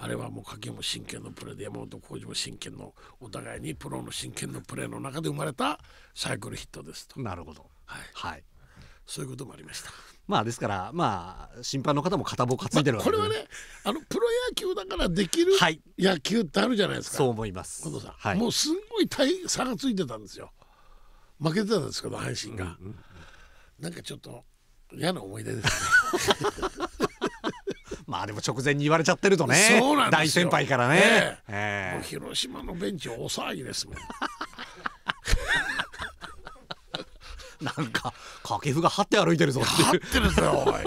あれはもう賭けも真剣のプレーで山本浩二も真剣のお互いにプロの真剣のプレーの中で生まれたサイクルヒットですと。なるほど、はい、はい、そういうこともありました。まあですからまあ審判の方も片棒担いでるわけで、まあ、これはねあのプロ野球だからできる野球ってあるじゃないですか。はい、そう思います。近藤さん、はい、もうすごい差がついてたんですよ。負けてたんですけど阪神が、うんうんうん、なんかちょっと嫌な思い出ですね まあでも直前に言われちゃってるとね大先輩からね、えー、広島のベンチ大騒ぎですもん なんか掛布が張って歩いてるぞ張ってるぞおい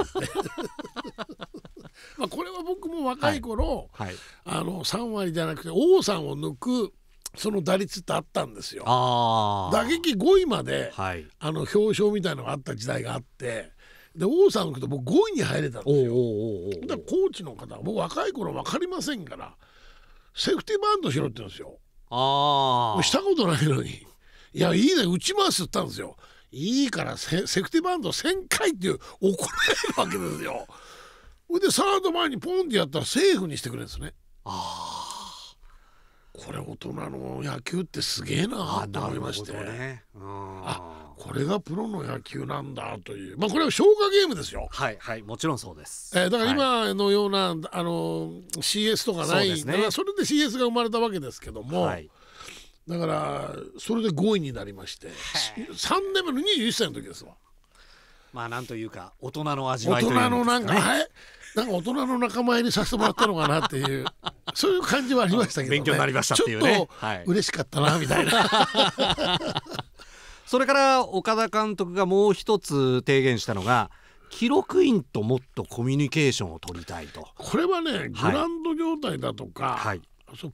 まあこれは僕も若い頃、はいはい、あの3割じゃなくて王さんを抜くその打率ってあったんですよ打撃5位まで、はい、あの表彰みたいなのがあった時代があってで王さんのこと僕5位に入れたんですよだコーチの方僕若い頃分かりませんからセーフティーバントしろって言うんですよああしたことないのにいやいいね打ちますって言ったんですよいいからセセーフティーバント1000回っていう怒られるわけですよほいでサード前にポンってやったらセーフにしてくれるんですねああこれ大人の野球ってすげえなと思いまして、ね、あこれがプロの野球なんだというまあこれは消化ゲームですよはいはいもちろんそうです、えー、だから今のような、はい、あの CS とかないそ,、ね、だからそれで CS が生まれたわけですけども、はい、だからそれで5位になりまして3年目の21歳の時ですわまあなんというか大人の味わいというか、ね、大人のなんかはいなんか大人の仲間入りさせてもらったのかなっていう そういう感じはありましたけど、ね、勉強になりましたっていうねちょっと嬉しかったなみたいな、は いそれから岡田監督がもう一つ提言したのが記録員ともっとコミュニケーションを取りたいとこれはね、グラウンド状態だとか、はい、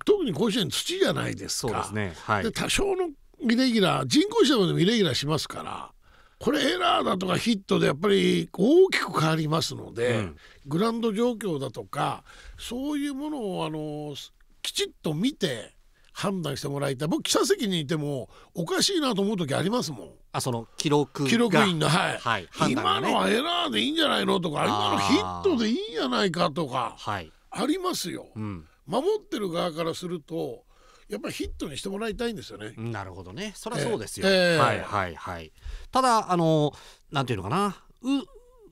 特に甲子園土じゃないですかそうですね、はい、で多少のイレギュラー人工芝でもイレギュラーしますからこれエラーだとかヒットでやっぱり大きく変わりますので、うん、グラウンド状況だとかそういうものをあのきちっと見て判断してもらいたい僕記者席にいてもおかしいなと思う時ありますもんあその記録記録員のはい、はい、ね、今のはエラーでいいんじゃないのとか今のヒットでいいんじゃないかとか、はい、ありますよ、うん、守ってる側からするとやっぱりヒットにしてもらいたいんですよね。なるほどね。そりゃそうですよ。えー、はいはいはい。ただあのなんていうのかな、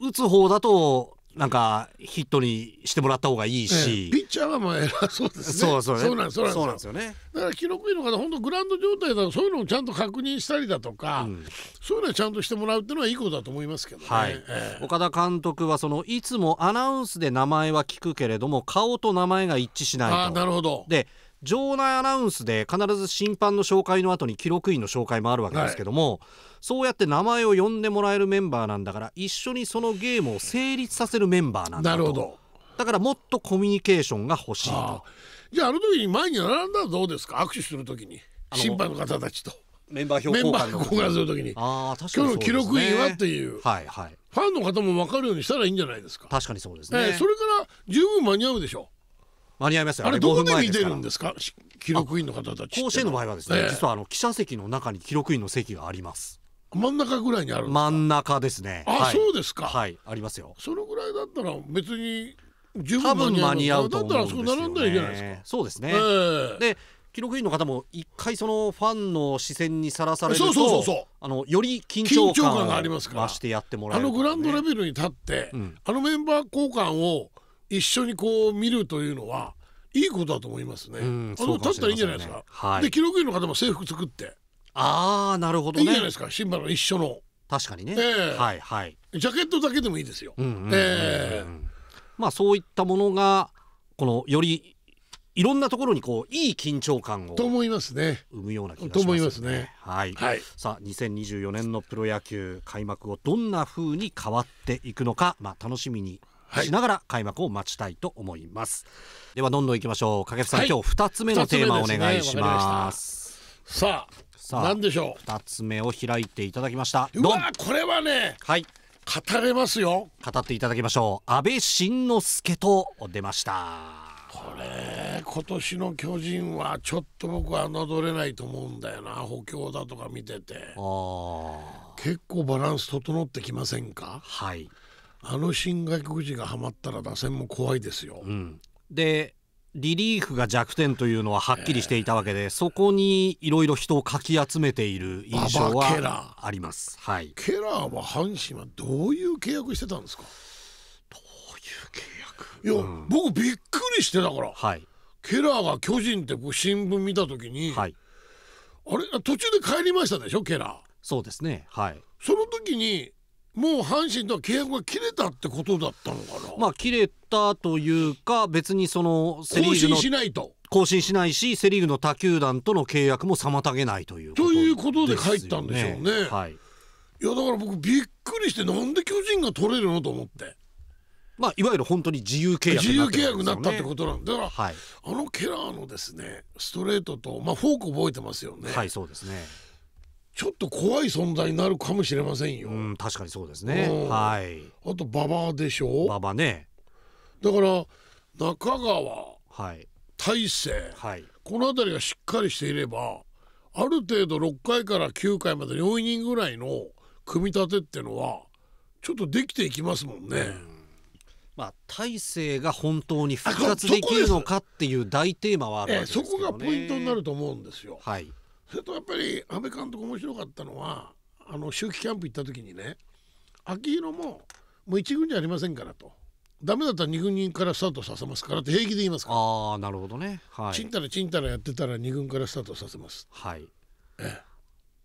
う打つ方だとなんかヒットにしてもらった方がいいし、ええ、ピッチャーはまあ偉そうですね。そうそう、そうなんそうなんですよね。だから記録員の方本当グラウンド状態だとそういうのをちゃんと確認したりだとか、うん、そういうのをちゃんとしてもらうっていうのはいいことだと思いますけどね。はいえ、岡田監督はそのいつもアナウンスで名前は聞くけれども顔と名前が一致しないと。あなるほど。で場内アナウンスで必ず審判の紹介の後に記録員の紹介もあるわけですけども、はい、そうやって名前を呼んでもらえるメンバーなんだから一緒にそのゲームを成立させるメンバーなんだなるほどだからもっとコミュニケーションが欲しいとじゃああの時に前に並んだらどうですか握手する時に審判の方たちと。メンバー表交換するとにあ確かに、ね、今日の記録員はっていう、はいはい、ファンの方も分かるようにしたらいいんじゃないですか確かにそうですね、えー、それから十分間に合うでしょ間に合いますよあれどこで見てるんですか記録員の方たち甲子園の場合はですね、え実はあの記者席の中に記録員の席があります真ん中ぐらいにある真ん中ですねあ、はい、そうですかはいありますよそのぐらいだったら別に十分間に合うと思うんですよ、ね、だったらそこ並んだらいいじゃないですかそうですね、えー、で記録員の方も一回そのファンの視線にさらされるとそうそうそうあのより緊張感がありますからあのグランドレベルに立って、うん、あのメンバー交換を一緒にこう見るというのはいいことだと思いますね。うん、あの立ったらいいんじゃないですか。はい、で記録員の方も制服作って。ああなるほど、ね、いいじゃないですか。シンバル一緒の。確かにね、えー、はいはい。ジャケットだけでもいいですよ。まあそういったものがこのよりいろんなところにこういい緊張感をと思いますね生むような気がします、ね、と思いますね。はい。はい、さあ2024年のプロ野球開幕後どんな風に変わっていくのかまあ楽しみにしながら開幕を待ちたいと思います、はい、ではどんどんいきましょう掛布さん、はい、今日二つ目のテーマお願いします、ね、さあさあ何でしょう二つ目を開いていただきましたうわこれはねはい語れますよ語っていただきましょう安倍晋之助と出ましたこれ今年の巨人はちょっと僕は侮れないと思うんだよな補強だとか見ててあ結構バランス整ってきませんかはいあの新外国人がはまったら打線も怖いですよ。うん、でリリーフが弱点というのははっきりしていたわけで、えー、そこにいろいろ人をかき集めている印象はあります。はい、ケラーは阪神はどういう契約してたんですかどういう契約いや、うん、僕びっくりしてだから、はい、ケラーが巨人って新聞見た時に、はい、あれ途中で帰りましたでしょケラー。そうですね、はい、その時にもう阪神とは契約が切れたってことだったのかなまあ切れたというか別にそのセ・リーグ更新しないと更新しないしセ・リーグの他球団との契約も妨げないというと、ね、ということで帰ったんでしょうね、はい、いやだから僕びっくりしてなんで巨人が取れるのと思ってまあいわゆる本当に自由契約になった、ね、自由契約になったってことなんだから、はい、あのケラーのですねストレートとまあフォーク覚えてますよねはいそうですねちょっと怖い存在になるかもしれませんよ。うん、確かにそうですね。はい。あとババアでしょ。う。バ場ね。だから中川、はい、大勢、はい、この辺りがしっかりしていれば、ある程度6回から9回まで4人ぐらいの組み立てっていうのはちょっとできていきますもんね。うんまあ、体制が本当に復活できるのかっていう大テーマはあるわですけど、ねそこがポイントになると思うんですよ。はい、それとやっぱり安倍監督面白かったのはあの秋季キャンプ行った時にね秋広ももう1軍じゃありませんからと。ダメだったら2軍人からスタートさせますからって平気で言いますからああなるほどね、はい、ちんたらちんたらやってたら2軍からスタートさせますはい、ええ、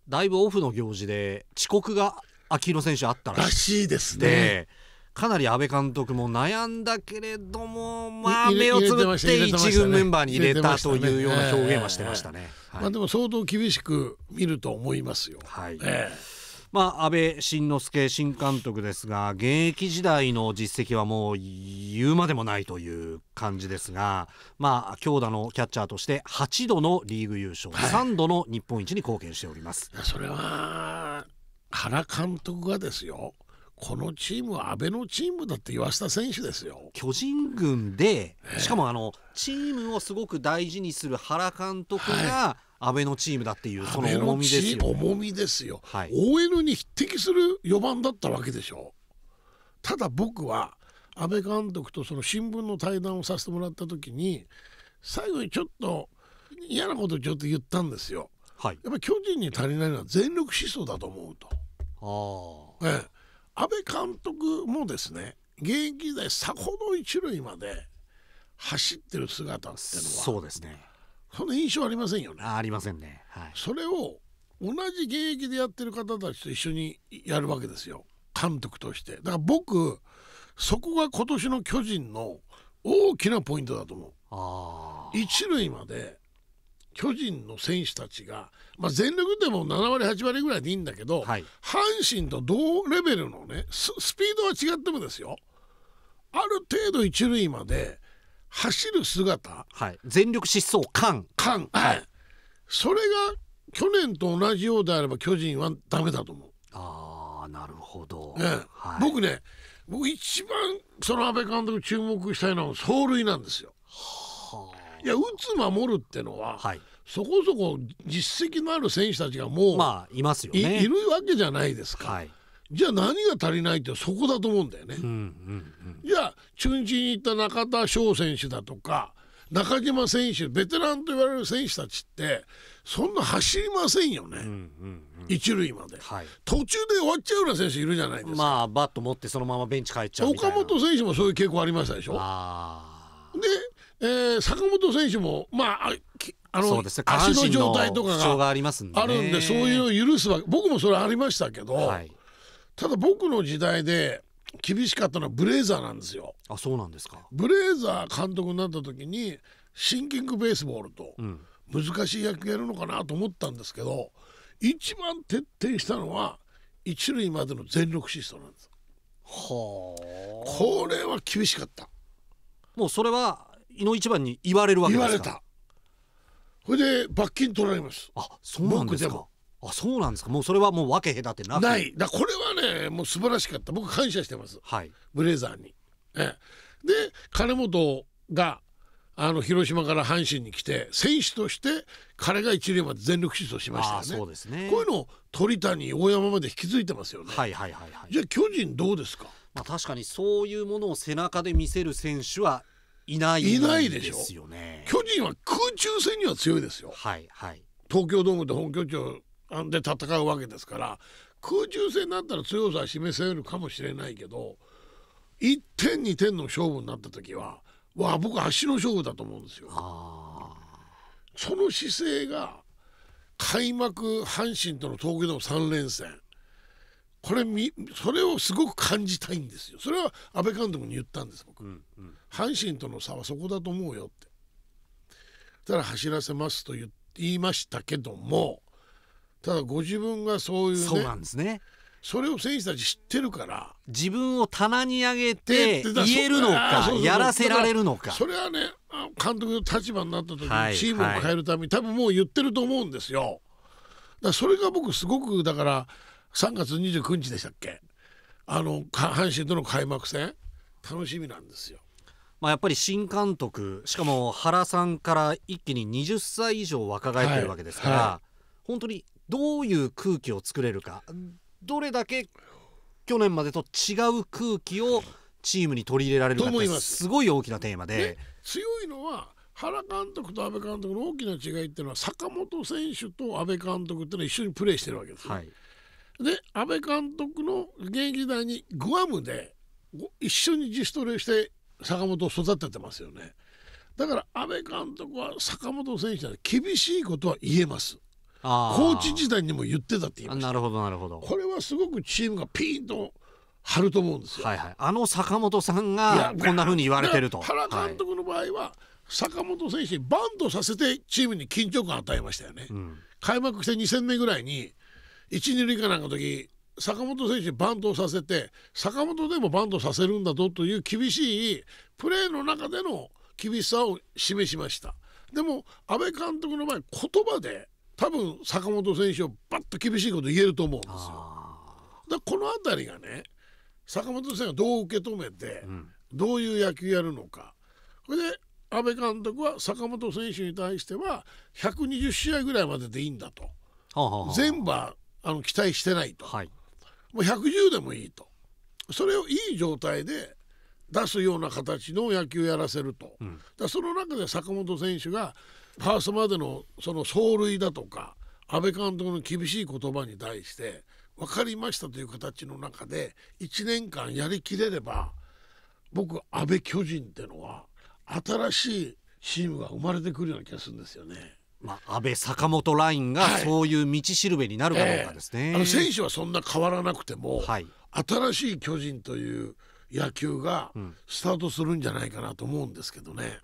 だいぶオフの行事で遅刻が秋広選手あったらしいですねかなり阿部監督も悩んだけれども、まあ、目をつぶって1軍メンバーに入れたというような表現はしてましたね。まあ、でも相当厳しく見ると思いますよ。はい、えーまあ、安倍晋之助新監督ですが現役時代の実績はもう言うまでもないという感じですが、まあ、強打のキャッチャーとして8度のリーグ優勝、はい、3度の日本一に貢献しております。それは原監督がですよこのチームは安倍のチームだって岩下選手ですよ巨人軍で、しかもあのチームをすごく大事にする原監督が、はい安倍のチームだっていうその重みですよ、ね、重みですよ、はい、ON に匹敵する4番だったわけでしょうただ僕は安倍監督とその新聞の対談をさせてもらった時に最後にちょっと嫌なことちょっと言ったんですよ、はい、やっぱり巨人に足りないのは全力疾走だと思うとああ、ええ、安倍監督もですね現役時代さほど一塁まで走ってる姿っていうのはそうですねその印象ありませんよねありませんね、はい、それを同じ現役でやってる方たちと一緒にやるわけですよ監督としてだから僕そこが今年の巨人の大きなポイントだと思う一塁まで巨人の選手たちが、まあ、全力でも7割8割ぐらいでいいんだけど、はい、阪神と同レベルのねスピードは違ってもですよある程度一塁まで走る姿、はい、全力疾走感はい、それが去年と同じようであれば巨人はダメだと思う。あなるほど、ねはい、僕ね僕一番その阿部監督注目したいのは走塁なんですよ。はいや打つ守るってのは、はい、そこそこ実績のある選手たちがもう、まあ、いますよ、ね、いるわけじゃないですか。はい、じゃあ何が足りないってそこだと思うんだよね。うんうんうん、じゃあ中日に行った中田翔選手だとか中島選手ベテランと言われる選手たちってそんな走りませんよね、うんうんうん、一塁まで、はい、途中で終わっちゃうような選手いるじゃないですかまあバット持ってそのままベンチ帰っちゃう岡本選手もそういう傾向ありましたでしょでえー、坂本選手も、まあ、あの、ね、足の状態とかがあるんで、ね、そういう許すわけ僕もそれありましたけど、はい、ただ僕の時代で厳しかったのはブレーザーなんですよ。あそうなんですかブレーザー監督になった時にシンキングベースボールと難しい野球やるのかなと思ったんですけど、うん、一番徹底したのは一塁までの全力疾走なんです。はあ。これは厳しかった。もうそれはの一番に言われるわけですか言われたそれで罰金取られますあそうなんですかあそうなんですかもうそれはもう分け隔てなくないだこれはねもう素晴らしかった僕感謝してます、はい、ブレザーに、ね、で金本があの広島から阪神に来て選手として彼が一塁まで全力疾走しましたよそうですねこういうのを鳥谷大山まで引き継いでますよねはいはいはい、はい、じゃあ巨人どうですかまあ確かにそういうものを背中で見せる選手はいないいないでしょ巨人は空中戦には強いですよはいはい東京ドームで本拠地をで戦うわけですから空中戦になったら強さは示せるかもしれないけど1点2点の勝負になった時はわ僕足の勝負だと思うんですよ。その姿勢が開幕阪神との東京ドーム3連戦これみそれをすごく感じたいんですよ。それは安倍監督に言ったんです僕。うんうん、阪神との差はそこだと思うよってただ走らせますと言いましたけどもただご自分がそういう、ね、そうなんですねそれを選手たち知ってるから自分を棚に上げて言えるのかやらせられるのかそれはね監督の立場になった時にチームを変えるために、はい、多分もう言ってると思うんですよだそれが僕すごくだから3月29日でしたっけあの阪神との開幕戦楽しみなんですよまあ、やっぱり新監督しかも原さんから一気に20歳以上若返ってるわけですから、はいはい、本当にどういう空気を作れるかどれだけ去年までと違う空気をチームに取り入れられるかってすごい大きなテーマで。強いのは原監督と阿部監督の大きな違いっていうのは坂本選手と阿部監督っていうのは一緒にプレーしてるわけです、はい、で阿部監督の現役時代にグアムで一緒に自主トレして坂本を育ててますよねだから阿部監督は坂本選手は厳しいことは言えますコーチ時代にも言ってたって言いましたなるほどなるほどこれはすごくチームがピーンと張ると思うんですよ、はいはい、あの坂本さんがこんなふうに言われてると原監督の場合は、坂本選手にバントさせてチームに緊張感を与えましたよね、うん、開幕して2000年ぐらいに一2塁かなんかの時坂本選手バントをさせて坂本でもバントさせるんだぞという厳しいプレーの中での厳しさを示しましたでも阿部監督の前言葉で多分坂本選手をバッと厳しいこと言えると思うんですよだこの辺りがね坂本選手がどう受け止めて、うん、どういう野球やるのかそれで阿部監督は坂本選手に対しては120試合ぐらいまででいいんだと。はあはあ、全部はあの期待してないと、はい、もう110でもいいとそれをいい状態で出すような形の野球をやらせると、うん、だその中で坂本選手がファーストまでのその走塁だとか安倍監督の厳しい言葉に対して分かりましたという形の中で1年間やりきれれば僕阿部巨人っていうのは新しいチームが生まれてくるような気がするんですよね。まあ、安倍、坂本ラインがそういう道しるべになるかどうかですね、はいえー、あの選手はそんな変わらなくても、はい、新しい巨人という野球がスタートするんじゃないかなと思うんですけどね。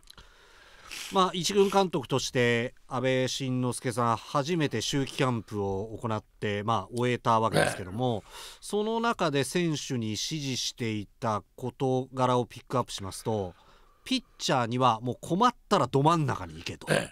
うん、まあ、一軍監督として安倍晋之助さん初めて秋季キャンプを行って、まあ、終えたわけですけども、その中で選手に指示していた事柄をピックアップしますとピッチャーにはもう困ったらど真ん中に行けと。え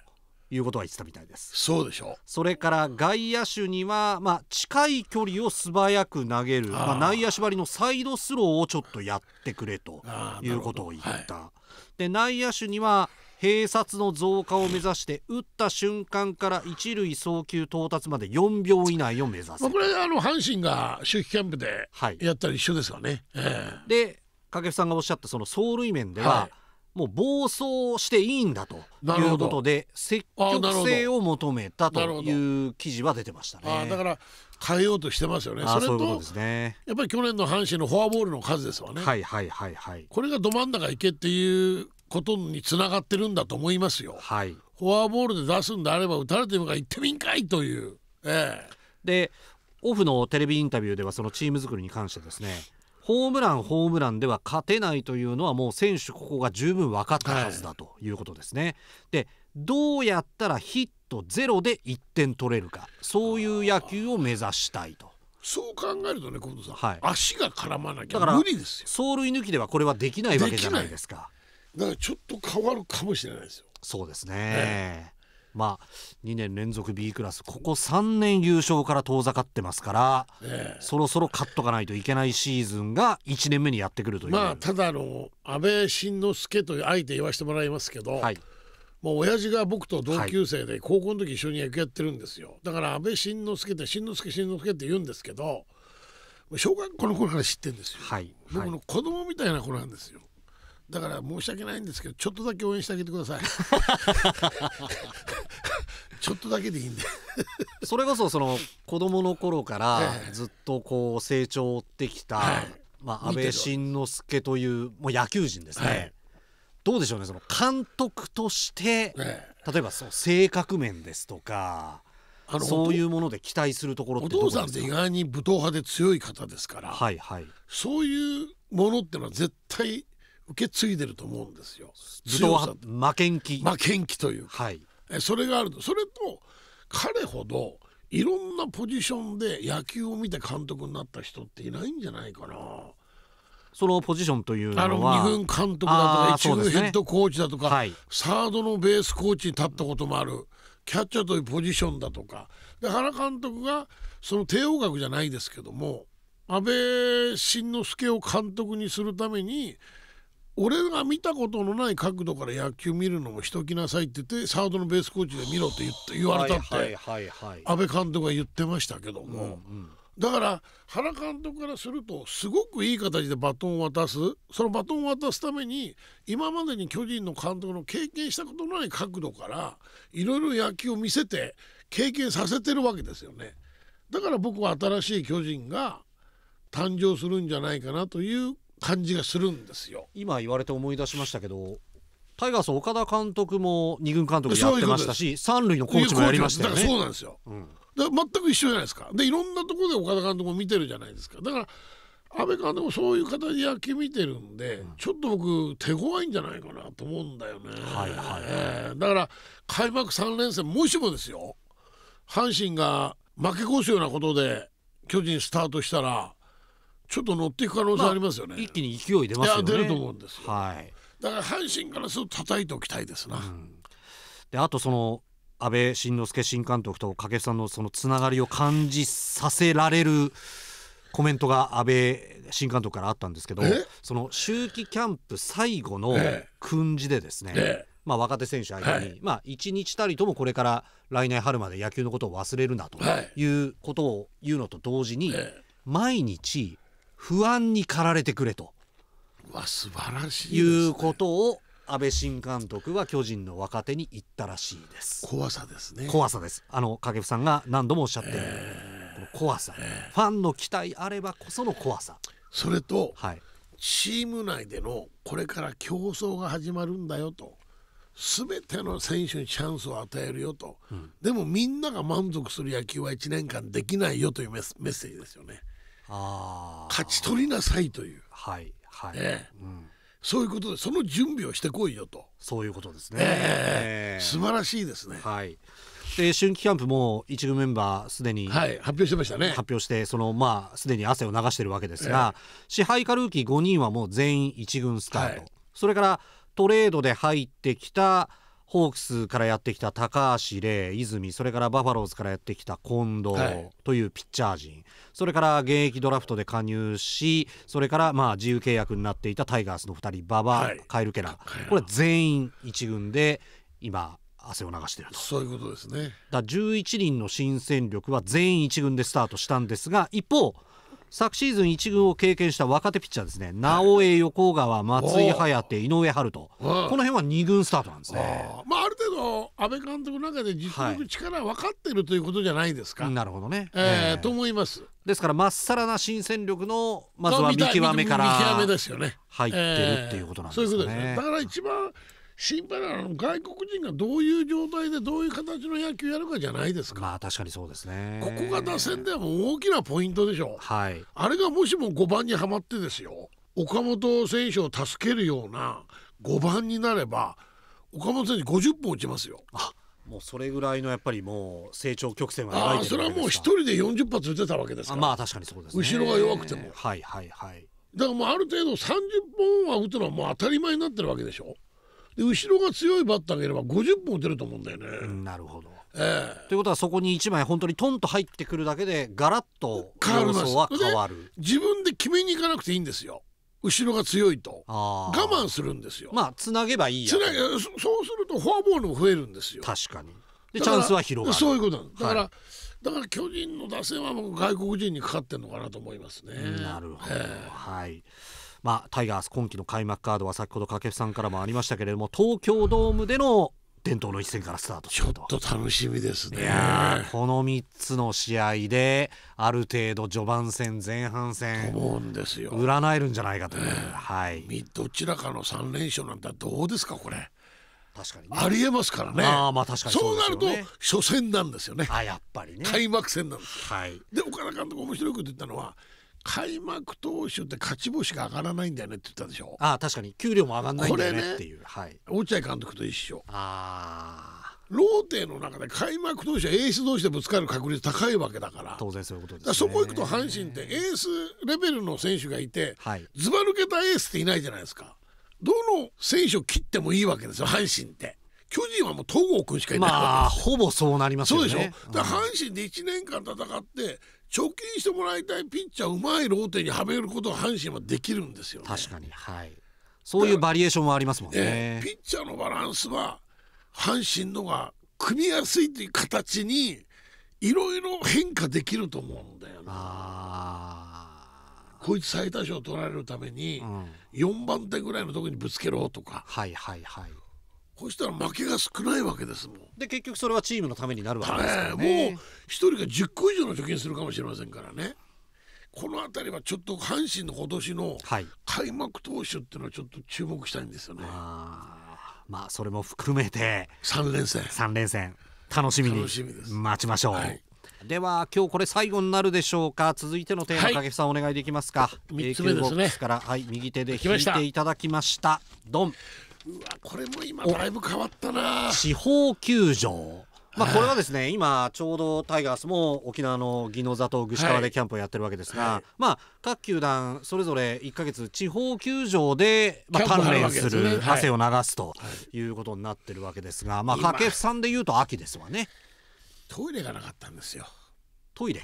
いうことは言ってたみたいですそうでしょうそれから外野手には、まあ、近い距離を素早く投げるまあ、内野手張りのサイドスローをちょっとやってくれということを言った、はい、で内野手には併殺の増加を目指して打った瞬間から一塁送球到達まで4秒以内を目指す、まあ、これあの阪神が秋季キャンプでやったら一緒ですかね、はいえー、で掛布さんがおっしゃったその走塁面では、はいもう暴走していいんだということで積極性を求めたという記事は出てましたね。だから変えようとしてますよね。それとね、やっぱり去年の阪神のフォアボールの数ですわね。はいはいはいはい。これがど真ん中行けっていうことにつながってるんだと思いますよ。はい。フォアボールで出すんであれば打たれてるか行ってみんかいという。ええ。でオフのテレビインタビューではそのチーム作りに関してですねホームラン、ホームランでは勝てないというのはもう選手ここが十分分かったはずだということですね。はい、でどうやったらヒットゼロで1点取れるかそういう野球を目指したいと。そう考えるとね、近藤さん、はい、足が絡まなきゃ無理ですよ。走塁抜きではこれはできないわけじゃないですか。だからちょっと変わるかもしれないですよ。そうですね。ねまあ、2年連続 B クラスここ3年優勝から遠ざかってますから、そろそろ勝っとかないといけないシーズンが1年目にやってくるという、まあ、ただの安倍晋之助という相手言わせてもらいますけど、はい、もう親父が僕と同級生で高校の時一緒に野球やってるんですよ、はい、だから安倍晋之助って晋之助晋之助って言うんですけど小学校の頃から知ってるんですよ、はい、僕の子供みたいな子なんですよ。だから申し訳ないんですけどちょっとだけ応援してあげてください ちょっとだけでいいんでそれこそその子供の頃からずっとこう成長ってきた、はい、まあ、安倍晋之助というもう野球人ですね、はい、どうでしょうねその監督として、はい、例えばそう性格面ですとかあのそういうもので期待するところってお父さんって意外に武闘派で強い方ですから、はいはい、そういうものってのは絶対受け継いでると思うんですよ。武闘派負けん気負けん気というはいそれがあるそれと彼ほどいろんなポジションで野球を見て監督になった人っていないんじゃないかな。そのポジションというのはあ2軍監督だとか1軍ヘッドコーチだとか、ねはい、サードのベースコーチに立ったこともあるキャッチャーというポジションだとかで原監督がその帝王学じゃないですけども安倍晋之助を監督にするために俺が見たことのない角度から野球見るのもしときなさいって言ってサードのベースコーチで見ろって言って言われたって安倍監督が言ってましたけども、うんうん、だから原監督からするとすごくいい形でバトンを渡すそのバトンを渡すために今までに巨人の監督の経験したことのない角度からいろいろ野球を見せて経験させてるわけですよね。だから僕は新しい巨人が誕生するんじゃないかなという感じがするんですよ。今言われて思い出しましたけどタイガース岡田監督も二軍監督やってましたし三塁のコーチもやりましたよね。そうなんですよ、うん、だ全く一緒じゃないですかでいろんなところで岡田監督も見てるじゃないですかだから安倍監督もそういう形で野球見てるんで、うん、ちょっと僕手強いんじゃないかなと思うんだよね、はいはいえー、だから開幕3連戦もしもですよ阪神が負け越すようなことで巨人スタートしたらちょっと乗っていく可能性ありますよね、まあ、一気に勢い出ますよね出ると思うんですはいだから阪神からすると叩いておきたいですな、うん、であとその安倍晋之助新監督と掛布さんのそのつながりを感じさせられるコメントが安倍新監督からあったんですけどその秋季キャンプ最後の訓示でですね、まあ、若手選手相手に、はい、まあ、一日たりともこれから来年春まで野球のことを忘れるなということを言うのと同時に、毎日不安に駆られてくれとわ素晴らしい、ね、いうことを安倍新監督は巨人の若手に言ったらしいです怖さですね怖さですあの掛布さんが何度もおっしゃってる、えー、怖さ、えー、ファンの期待あればこその怖さそれと、はい、チーム内でのこれから競争が始まるんだよと全ての選手にチャンスを与えるよと、うん、でもみんなが満足する野球は1年間できないよというメッセージですよね。勝ち取りなさいという、はいはいねうん、そういうことでその準備をしてこいよとそういうことですね、えー、素晴らしいですね。はいで春季キャンプも一軍メンバーすでに、はい、発表してましたね発表してそのまあすでに汗を流しているわけですが、えー、支配下ルーキー5人はもう全員一軍スタート、はい、それからトレードで入ってきたホークスからやってきた高橋礼、泉、それからバファローズからやってきた近藤というピッチャー陣、はい、それから現役ドラフトで加入し、それからまあ自由契約になっていたタイガースの2人、馬場、はい、カエル・ケラこれ全員1軍で今、汗を流しているとそういうことですねだ11人の新戦力は全員1軍でスタートしたんですが一方昨シーズン1軍を経験した若手ピッチャーですね、直江、横川、松井颯、井上春人、この辺は2軍スタートなんですね。あまあ、ある程度、安倍監督の中で実力、力分かってるということじゃないですか。はい、なるほどね、えー、えー、と思います。ですから、まっさらな新戦力の、まずは見極めから入ってるっていうことなんですね。ううですね。だから一番心配なの外国人がどういう状態でどういう形の野球やるかじゃないですか。まあ確かにそうですね。ここが打線でも大きなポイントでしょう。はい。あれがもしも5番にはまってですよ。岡本選手を助けるような5番になれば岡本選手50本打ちますよ。あもうそれぐらいのやっぱりもう成長曲線はいそれはもう一人で40発打てたわけですからまあ確かにそうです、ね、後ろが弱くてもはいはいはいだからもうある程度30本は打つのはもう当たり前になってるわけでしょで後ろが強いバッターがいれば50本打てると思うんだよね。なるほど、ええということはそこに1枚本当にトンと入ってくるだけでガラッと変わは変わる自分で決めに行かなくていいんですよ。後ろが強いと我慢するんですよ。まあつなげばいいやそうするとフォアボールも増えるんですよ。確かにでチャンスは広がるそういうことなんではい、だから、だから巨人の打線は外国人にかかってるのかなと思いますね。なるほど、えはいまあ、タイガース今季の開幕カードは先ほど掛布さんからもありましたけれども東京ドームでの伝統の一戦からスタートちょっと楽しみですねこの3つの試合である程度序盤戦前半戦思うんですよ占えるんじゃないかという、はいどちらかの3連勝なんてどうですかこれ確かに、ね、ありえますからねあまあ確かにそう、ね,、なると初戦なんですよねあやっぱりね開幕戦なんです、はい、で岡田監督面白いこと言ったのは開幕投手って勝ち星が上がらないんだよねって言ったでしょああ確かに給料も上がらないんだよねっていう、ね、はい、落合監督と一緒ああローテの中で開幕投手はエース同士でぶつかる確率高いわけだから当然そういうことです、ね、そこ行くと阪神ってエースレベルの選手がいて、はい、ずば抜けたエースっていないじゃないですかどの選手を切ってもいいわけですよ阪神って。巨人はもう戸郷君しかいないまあほぼそうなりますよね。そうでしょ。だ阪神で1年間戦って貯金してもらいたいピッチャーうまいローテにはめることが阪神はできるんですよ、ね、確かにはいそういうバリエーションもありますもんね、ね、ピッチャーのバランスは阪神のが組みやすいという形にいろいろ変化できると思うんだよなこいつ最多勝取られるために4番手ぐらいのとこにぶつけろとか、はいはいはいそしたら負けが少ないわけですもんで結局それはチームのためになるわけですからね、ね、もう一人が10個以上の貯金するかもしれませんからねこの辺りはちょっと阪神の今年の開幕投手っていうのはちょっと注目したいんですよね、はい、まあそれも含めて3連戦3連戦楽しみに待ちましょう、では今日これ最後になるでしょうか続いてのテーマ、はい、さんお願いできますか3つ目ですねから、はい、右手で引いていただきましたドンうわこれも今だいぶ変わったな地方球場まあ、これはですね今ちょうどタイガースも沖縄の宜野座と具川でキャンプをやってるわけですが、はいはい、まあ、各球団それぞれ1か月地方球場で、まあ、鍛錬する、汗を流すということになってるわけですが、まあ、掛布さんで言うと秋ですわねトイレがなかったんですよトイレ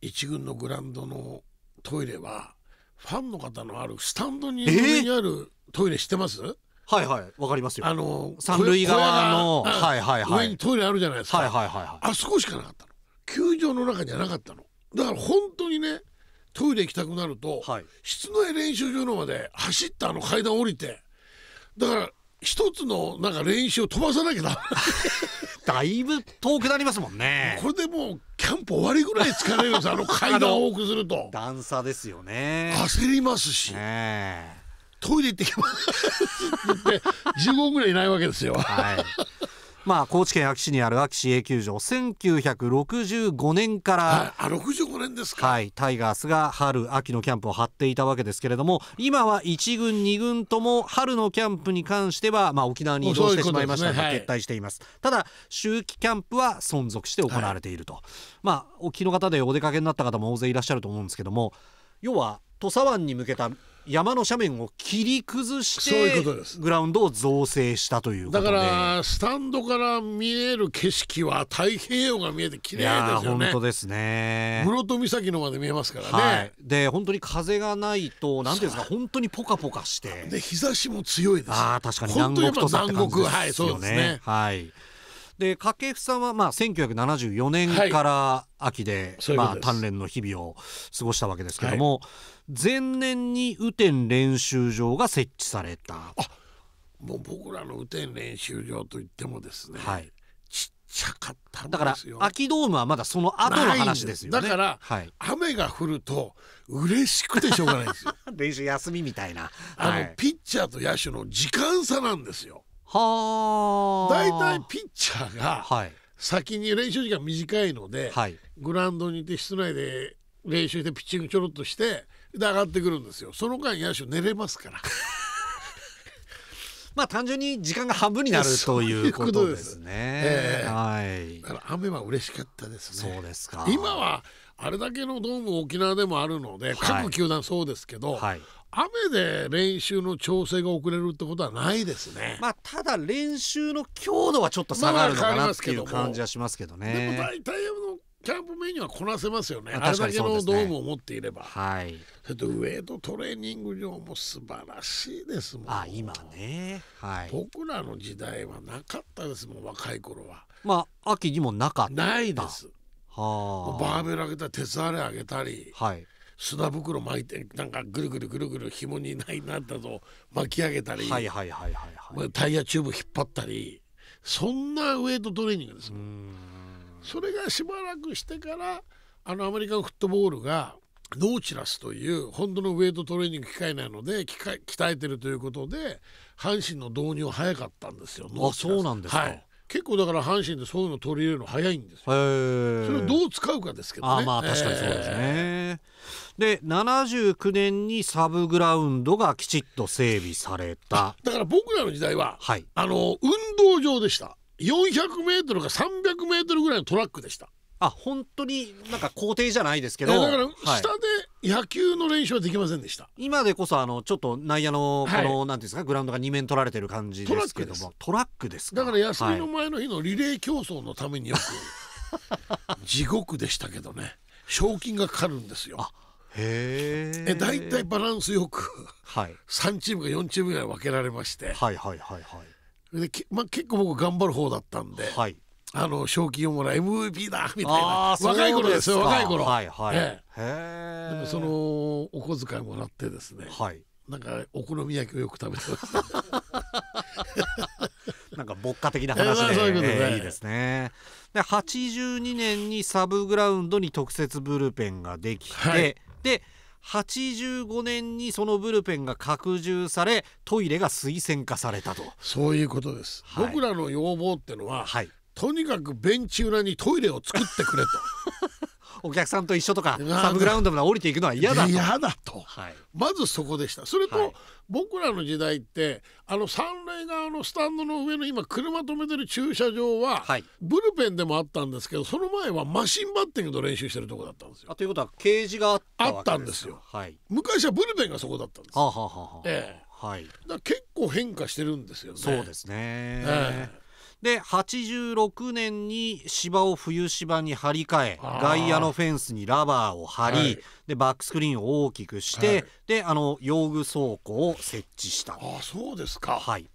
一軍のグラウンドのトイレはファンの方のあるスタンドにあるトイレ知ってます、えーはいはいわかりますよあの三塁側の、はいはいはい、上にトイレあるじゃないですか、はいはいはいはい、あそこしかなかったの球場の中にはなかったのだから本当にねトイレ行きたくなると、はい、室内練習場のまで走ったあの階段降りてだから一つのなんか練習を飛ばさなきゃだ だいぶ遠くなりますもんねこれでもうキャンプ終わりぐらい疲れるんですあの階段を多くすると段差ですよね焦りますし、ねトイレ行ってきます 15ぐらいいないわけですよ。はいまあ、高知県安芸市にある安芸市永久場1965年から、はい、あ65年ですか、はい、タイガースが春秋のキャンプを張っていたわけですけれども今は1軍2軍とも春のキャンプに関しては、まあ、沖縄に移動してしまいましたが撤退しています、はい、ただ秋季キャンプは存続して行われていると、はい、まあ沖の方でお出かけになった方も大勢いらっしゃると思うんですけども要は土佐湾に向けた山の斜面を切り崩してグラウンドを造成したというだからスタンドから見える景色は太平洋が見えて綺麗ですよね本当ですね室戸岬のまで見えますからね、はい、で本当に風がないと何ていうんですか本当にポカポカしてで日差しも強いですあ確かに南国と南って感じですよね、はい、そうですねはいで掛布さんはまあ1974年から秋で、はい、まあ、鍛錬の日々を過ごしたわけですけども、はい前年に雨天練習場が設置されたもう僕らの雨天練習場といってもですね、はい、ちっちゃかったんだから秋ドームはまだその後の話ですよねだから、はい、雨が降ると嬉しくてしょうがないですよ 練習休みみたいなあの、はい、ピッチャーと野手の時間差なんですよはあ大体ピッチャーが先に練習時間短いので、はい、グラウンドにいて室内で練習してピッチングちょろっとしてで上がってくるんですよその間野手寝れますから まあ単純に時間が半分になるということですね。はい。だから雨は嬉しかったですね。そうですか。今はあれだけのドーム沖縄でもあるので、各球団そうですけど、はい雨で練習の調整が遅れるってことはないですね。まあただ練習の強度はちょっと下がるのかなっていう感じはしますけどね。でも大体のキャンプメニューはこなせますよね、あれだけのドームを持っていれば、はい、それとウェイトトレーニング場も素晴らしいですもんあ今ね、はい、僕らの時代はなかったですもん若い頃はまあ秋にもなかったないですはバーベルあげたり鉄あれあげたり、はい、砂袋巻いてなんかぐるぐるぐるぐる紐にないなんだぞ巻き上げたりタイヤチューブ引っ張ったりそんなウエイトトレーニングですもんそれがしばらくしてからあのアメリカンフットボールがノーチラスという本当のウェイトトレーニング機械なので鍛えてるということで阪神の導入早かったんですよ。あそうなんですか、はい、結構だから阪神でそういうの取り入れるの早いんですよ。それをどう使うかですけどね。まあ確かにそうですね。えー、で79年にサブグラウンドがきちっと整備された。だから僕らの時代は、はい、あの運動場でした。400メートルか300メートルぐらいのトラックでした。あ本当になんか校庭じゃないですけど、だから下で野球の練習はできませんでした。はい、今でこそあのちょっと内野のこの、はい、なんていうんですかグラウンドが2面取られてる感じですけども、トラックですだから休みの前の日のリレー競争のためによく、は地獄でしたけどね、賞金がかかるんですよ。へえ。だいたいバランスよく、はい、3チームか4チームぐらい分けられまして、はいはいはいはい。でまあ、結構僕頑張る方だったんで、はい、あの賞金をもらう MVP だみたいな若い頃ですよ若い頃、はいはいええ、でもそのお小遣いもらってですね、はい、なんかお好み焼きをよく食べてま なんか牧歌的な話で、えー、そういうことね、えー、いいですねで82年にサブグラウンドに特設ブルペンができて、はい、で85年にそのブルペンが拡充されトイレが推薦化されたとそういうことです、はい、僕らの要望ってのは、はい、とにかくベンチ裏にトイレを作ってくれとお客さんと一緒とかサブグラウンドまで降りていくのは嫌だと嫌だと、はい、まずそこでしたそれと、はい、僕らの時代ってあの三塁側のスタンドの上の今車止めてる駐車場は、はい、ブルペンでもあったんですけどその前はマシンバッティングの練習してるとこだったんですよ。あということはケージがあったんですよ。はい、昔はブルペンがそこだったんです。はあはあはええはい、だ結構変化してるんですよね。そうですね、ええで86年に芝を冬芝に張り替え外野のフェンスにラバーを張り、はい、でバックスクリーンを大きくして、はい、であの用具倉庫を設置したあそうですか、はい、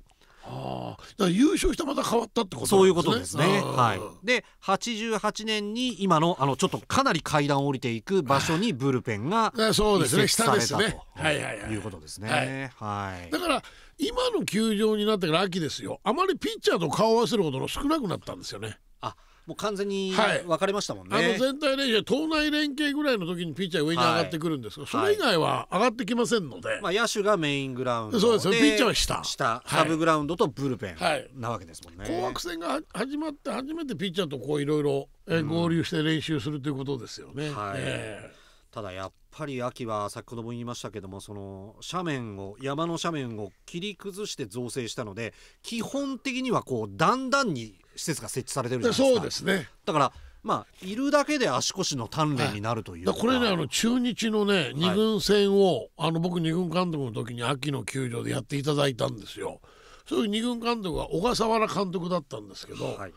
はあ、優勝したまた変わったってこと、ね、そういうことですね。はい、で88年に今のあのちょっとかなり階段を降りていく場所にブルペンが移設されたと、ねはいはい、いうことですね。はいだから今の球場になってから秋ですよあまりピッチャーと顔を合わせるほどの少なくなったんですよね。あもう完全に分かれましたもんね、はい、あの全体練習党内連携ぐらいの時にピッチャー上に上がってくるんですが、それ以外は上がってきませんので、まあ、野手がメイングラウンドそうですピッチャーは下下サブグラウンドとブルペンなわけですもんね、紅白戦が始まって初めてピッチャーとこういろいろ合流して練習するということですよね、はい、えーただやっぱり秋は先ほども言いましたけどもその斜面を山の斜面を切り崩して造成したので基本的にはこうだんに施設が設置されてるじゃないですかそうですねだからまあいるだけで足腰の鍛錬になるという、はい、これねあの中日のね2軍戦を、はい、あの僕2軍監督の時に秋の球場でやっていただいたんですよ。そういう2軍監督は小笠原監督だったんですけど、はい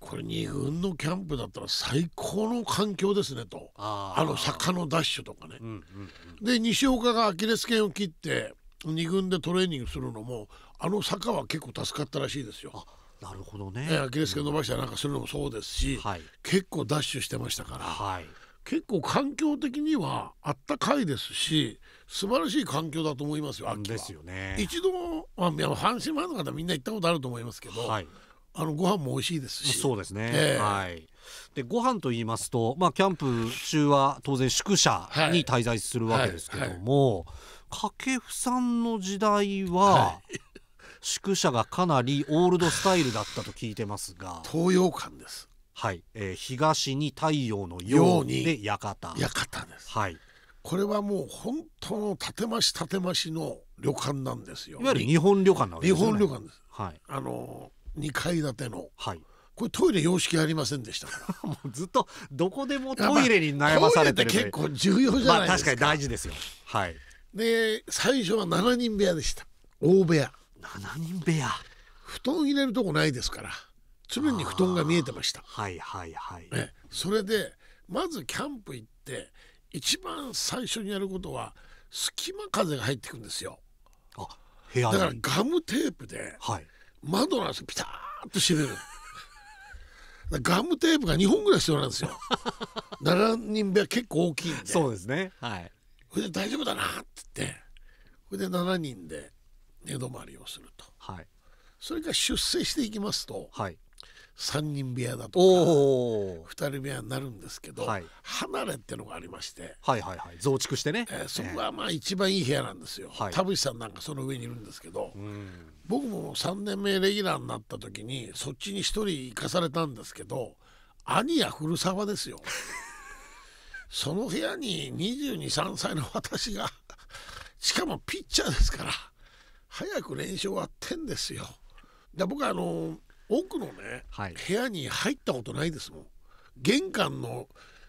これ2軍のキャンプだったら最高の環境ですねとあの坂のダッシュとかね。うんうんうん、で西岡がアキレス腱を切って2軍でトレーニングするのもあの坂は結構助かったらしいですよ。なるほどね。アキレス腱伸ばしたりなんかするのもそうですし、うんはい、結構ダッシュしてましたから、はい、結構環境的にはあったかいですし素晴らしい環境だと思いますよ秋は。ですよね。一度、まあ、阪神ファンの方みんな行ったことあると思いますけど。はいあのご飯も美味しいですしそうですね、えー、はいでご飯と言いますと、まあ、キャンプ中は当然宿舎に滞在するわけですけども、掛布さんの時代は、宿舎がかなりオールドスタイルだったと聞いてますが東洋館ですはい、えー、東に太陽のようにで館館ですはいこれはもう本当の建増建増の旅館なんですよいわゆる日本旅館なわけですね日本旅館ですはいあのー2階建ての、はい、これトイレ様式ありませんでしたから もうずっとどこでもトイレに悩まされてる、まあ、結構重要じゃないですか、まあ、確かに大事ですよはいで最初は7人部屋でした大部屋7人部屋布団入れるとこないですから常に布団が見えてましたはいはいはい、ね、それでまずキャンプ行って一番最初にやることは隙間風が入ってくるんですよあ部屋だからガムテープで、はい、窓なんですよピタッと閉める ガムテープが2本ぐらい必要なんですよ7 人部屋結構大きいんでそうですねはいそれで大丈夫だなってってそれで7人で寝泊まりをすると、はい、それが出世していきますと、はい、3人部屋だとか2人部屋になるんですけど、離れってのがありまして、はいはいはい、増築してね、えそこがまあ一番いい部屋なんですよ、はい、田淵さんなんかその上にいるんですけど、僕も3年目レギュラーになった時にそっちに1人行かされたんですけど兄や古沢ですよ。その部屋に223歳の私がしかもピッチャーですから早く練習終わってんですよ。で僕はあの奥のね、はい、部屋に入ったことないですもん玄関の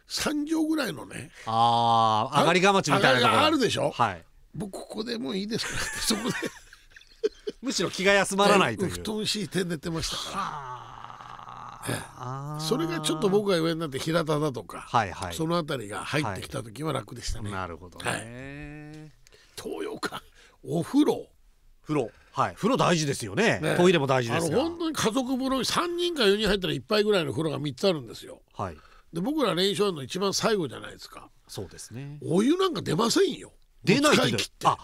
3畳ぐらいのねああ上がりがまちみたいなのがあるでしょ、はい、僕ここでもういいですかって そこでむしろ気が休まらないという布団敷いて寝てましたからそれがちょっと僕が上になって平田だとか、はいはい、その辺りが入ってきた時は楽でしたね、はい、なるほどね、はい、東洋館お風呂風呂はい、風呂大事ですよねねトイレも大事ですが本当に家族風呂3人か4人入ったら1杯ぐらいの風呂が3つあるんですよ。はい、で僕ら練習の一番最後じゃないですか。そうですねお湯なんか出ませんよ。出ないで。切ってあ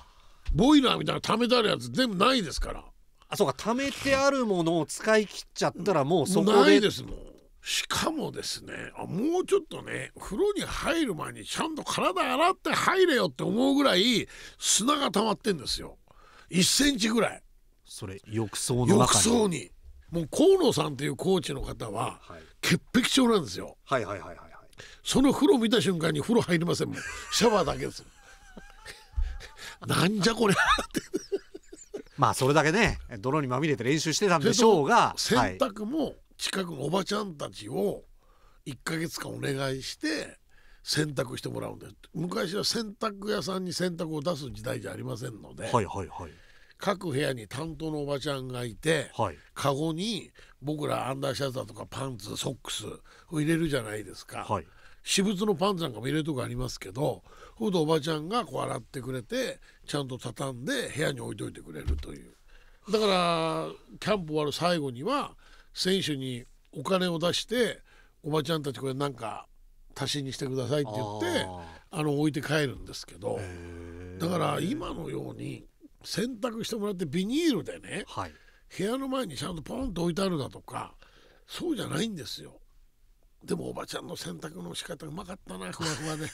ボイラーみたいな溜めてあるやつ全部ないですから。あそうかためてあるものを使い切っちゃったらもうそこないでですもん。しかもですねあもうちょっとね風呂に入る前にちゃんと体洗って入れよって思うぐらい砂が溜まってんですよ。1センチぐらいそれ浴槽の浴槽にもう河野さんというコーチの方は潔癖症なんですよはいはいはいはい、はい、その風呂見た瞬間に風呂入りませんもんシャワーだけですなんじゃこれまあそれだけね泥にまみれて練習してたんでしょうが洗濯も近くのおばちゃんたちを1か月間お願いして洗濯してもらうんです昔は洗濯屋さんに洗濯を出す時代じゃありませんので、はいはいはい、各部屋に担当のおばちゃんがいて、はい、カゴに僕らアンダーシャツだとかパンツソックスを入れるじゃないですか、はい、私物のパンツなんかも入れるとこありますけどほんとおばちゃんがこう洗ってくれてちゃんと畳んで部屋に置いといてくれるというだからキャンプ終わる最後には選手にお金を出しておばちゃんたちこれなんか足しにしてくださいって言ってあの置いて帰るんですけどだから今のように洗濯してもらってビニールでね、はい、部屋の前にちゃんとポンと置いてあるだとかそうじゃないんですよ。でもおばちゃんの洗濯の仕方うまかったなふわふわで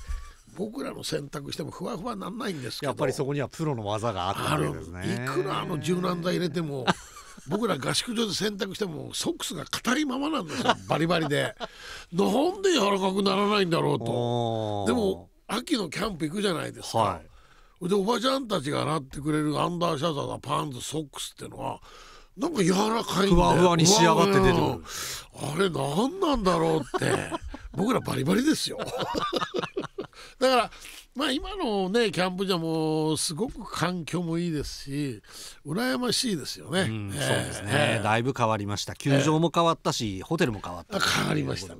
僕らの洗濯してもふわふわなんないんですけどやっぱりそこにはプロの技があったですねいくらあの柔軟剤入れても僕ら合宿所で洗濯してもソックスが硬いままなんですよ バリバリで。なんで柔らかくならないんだろうと。でも秋のキャンプ行くじゃないですか。はい、でおばちゃんたちが洗ってくれるアンダーシャツだパンツソックスっていうのはなんか柔らかいふわふわに仕上がって出るあれ何なんだろうって僕らバリバリですよ だからまあ今のねキャンプ場もすごく環境もいいですし羨ましいですよね、うんそうですね、えー、だいぶ変わりました球場も変わったし、えー、ホテルも変わった変わりましたね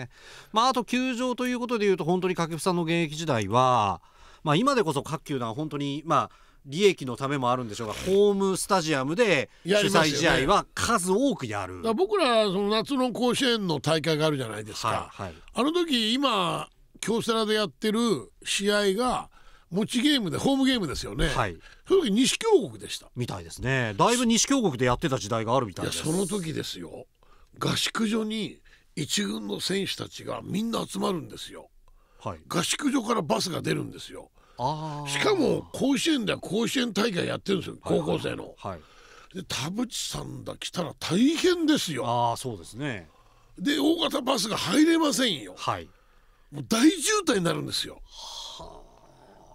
でまああと球場ということでいうと本当に掛布さんの現役時代はまあ今でこそ各球団本当にまあ利益のためもあるんでしょうがホームスタジアムで主催試合は数多くやる、ね、僕らその夏の甲子園の大会があるじゃないですか、はいはい、あの時今京セラでやってる試合が持ちゲームでホームゲームですよね、はい、その時西京極でしたみたいですねだいぶ西京極でやってた時代があるみたいですその時ですよ合宿所に一軍の選手たちがみんな集まるんですよ、はい、合宿所からバスが出るんですよあしかも甲子園では甲子園大会やってるんですよ高校生の、はい、はい、で田淵さんだ来たら大変ですよああそうですねで大型バスが入れませんよはいもう大渋滞になるんですよ。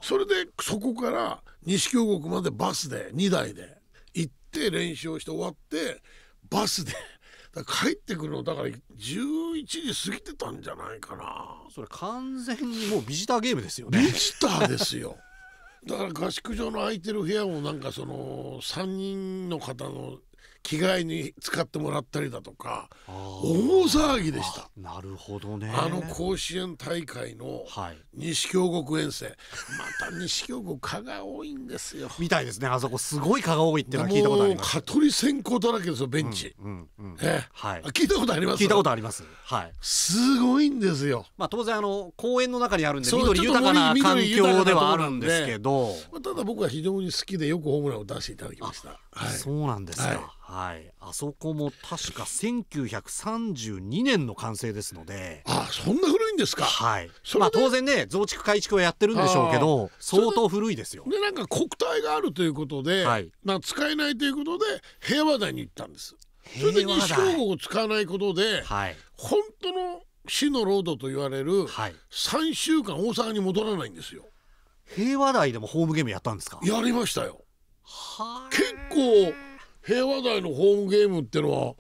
それでそこから西京極までバスで2台で行って練習をして終わってバスで。帰ってくるのだから11時過ぎてたんじゃないかなそれ完全にもうビジターゲームですよねビジターですよだから合宿場の空いてる部屋もなんかその3人の方の着替えに使ってもらったりだとか大騒ぎでしたなるほどねあの甲子園大会の西京極遠征、はい、また西京極蚊が多いんですよみたいですねあそこすごい蚊が多いっていうのは聞いたことあります蚊取り線香だらけですよベンチ、うんうん、えはい、聞いたことあります聞いたことありますはいすごいんですよまあ当然あの公園の中にあるんで緑豊かな環境ではあるんですけど、まあ、ただ僕は非常に好きでよくホームランを出していただきました、はい、そうなんですか、はいはい、あそこも確か1932年の完成ですのであそんな古いんですかはいまあ当然ね増築改築はやってるんでしょうけど相当古いですよでなんか国体があるということで、はい、まあ使えないということで平和台に行ったんですそれで西京極を使わないことで、はい、本当の死のロードと言われる、はい、3週間大阪に戻らないんですよ平和台でもホームゲームやったんですかやりましたよ結構平和台のホームゲームってのは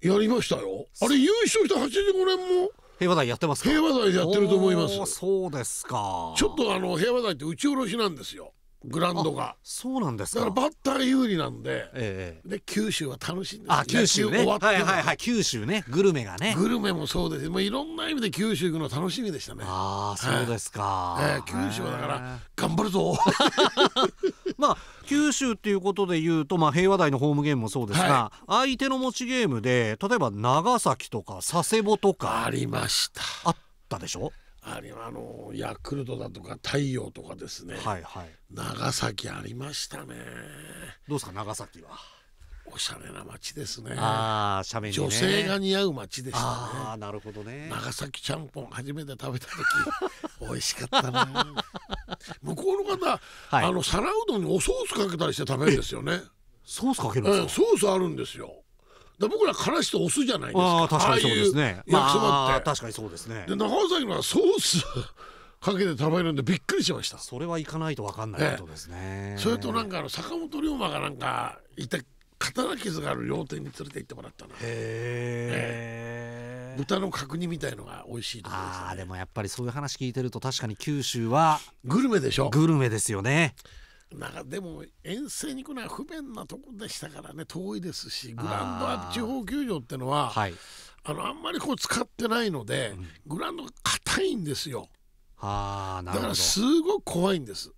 やりましたよあれ優勝した85年も平和台やってます平和台でやってると思いますそうですかちょっとあの平和台って打ち下ろしなんですよグランドがそうなんですだからバッター有利なんで、ええ、で九州は楽しいんです、あ九州ねはいはいはい九州ねグルメがねグルメもそうですもういろんな意味で九州行くの楽しみでしたねああそうですか、ええ、九州はだから頑張るぞ まあ九州っていうことでいうと、まあ、平和台のホームゲームもそうですが、はい、相手の持ちゲームで例えば長崎とか佐世保とかありましたあったでしょあれはあのヤクルトだとか太陽とかですね、はいはい、長崎ありましたねどうですか長崎はおしゃれな街ですねあ斜面、ね、女性が似合う街でしたねあなるほどね長崎ちゃんぽん初めて食べた時 美味しかったな 向こうの方、はい、あの皿うどんにおソースかけたりして食べるんですよねソースかけるんですか、ソースあるんですよ僕らからしお酢じゃないですかあ確かにそうですね焼きそばって、確かにそうですねで中崎のはソースかけて食べるんでびっくりしましたそれは行かないと分かんないことですね、それとなんかあの坂本龍馬がなんかいて刀傷がある料亭に連れて行ってもらったなへえ豚の角煮みたいのが美味しいところです、ね、あでもやっぱりそういう話聞いてると確かに九州はグルメでしょグルメですよねなんかでも遠征に行くのは不便なとこでしたからね遠いですしグランドアップ地方球場っていうのはあ,、のあんまりこう使ってないので、うん、グランドが硬いんですよあなるほどだからすごく怖いんです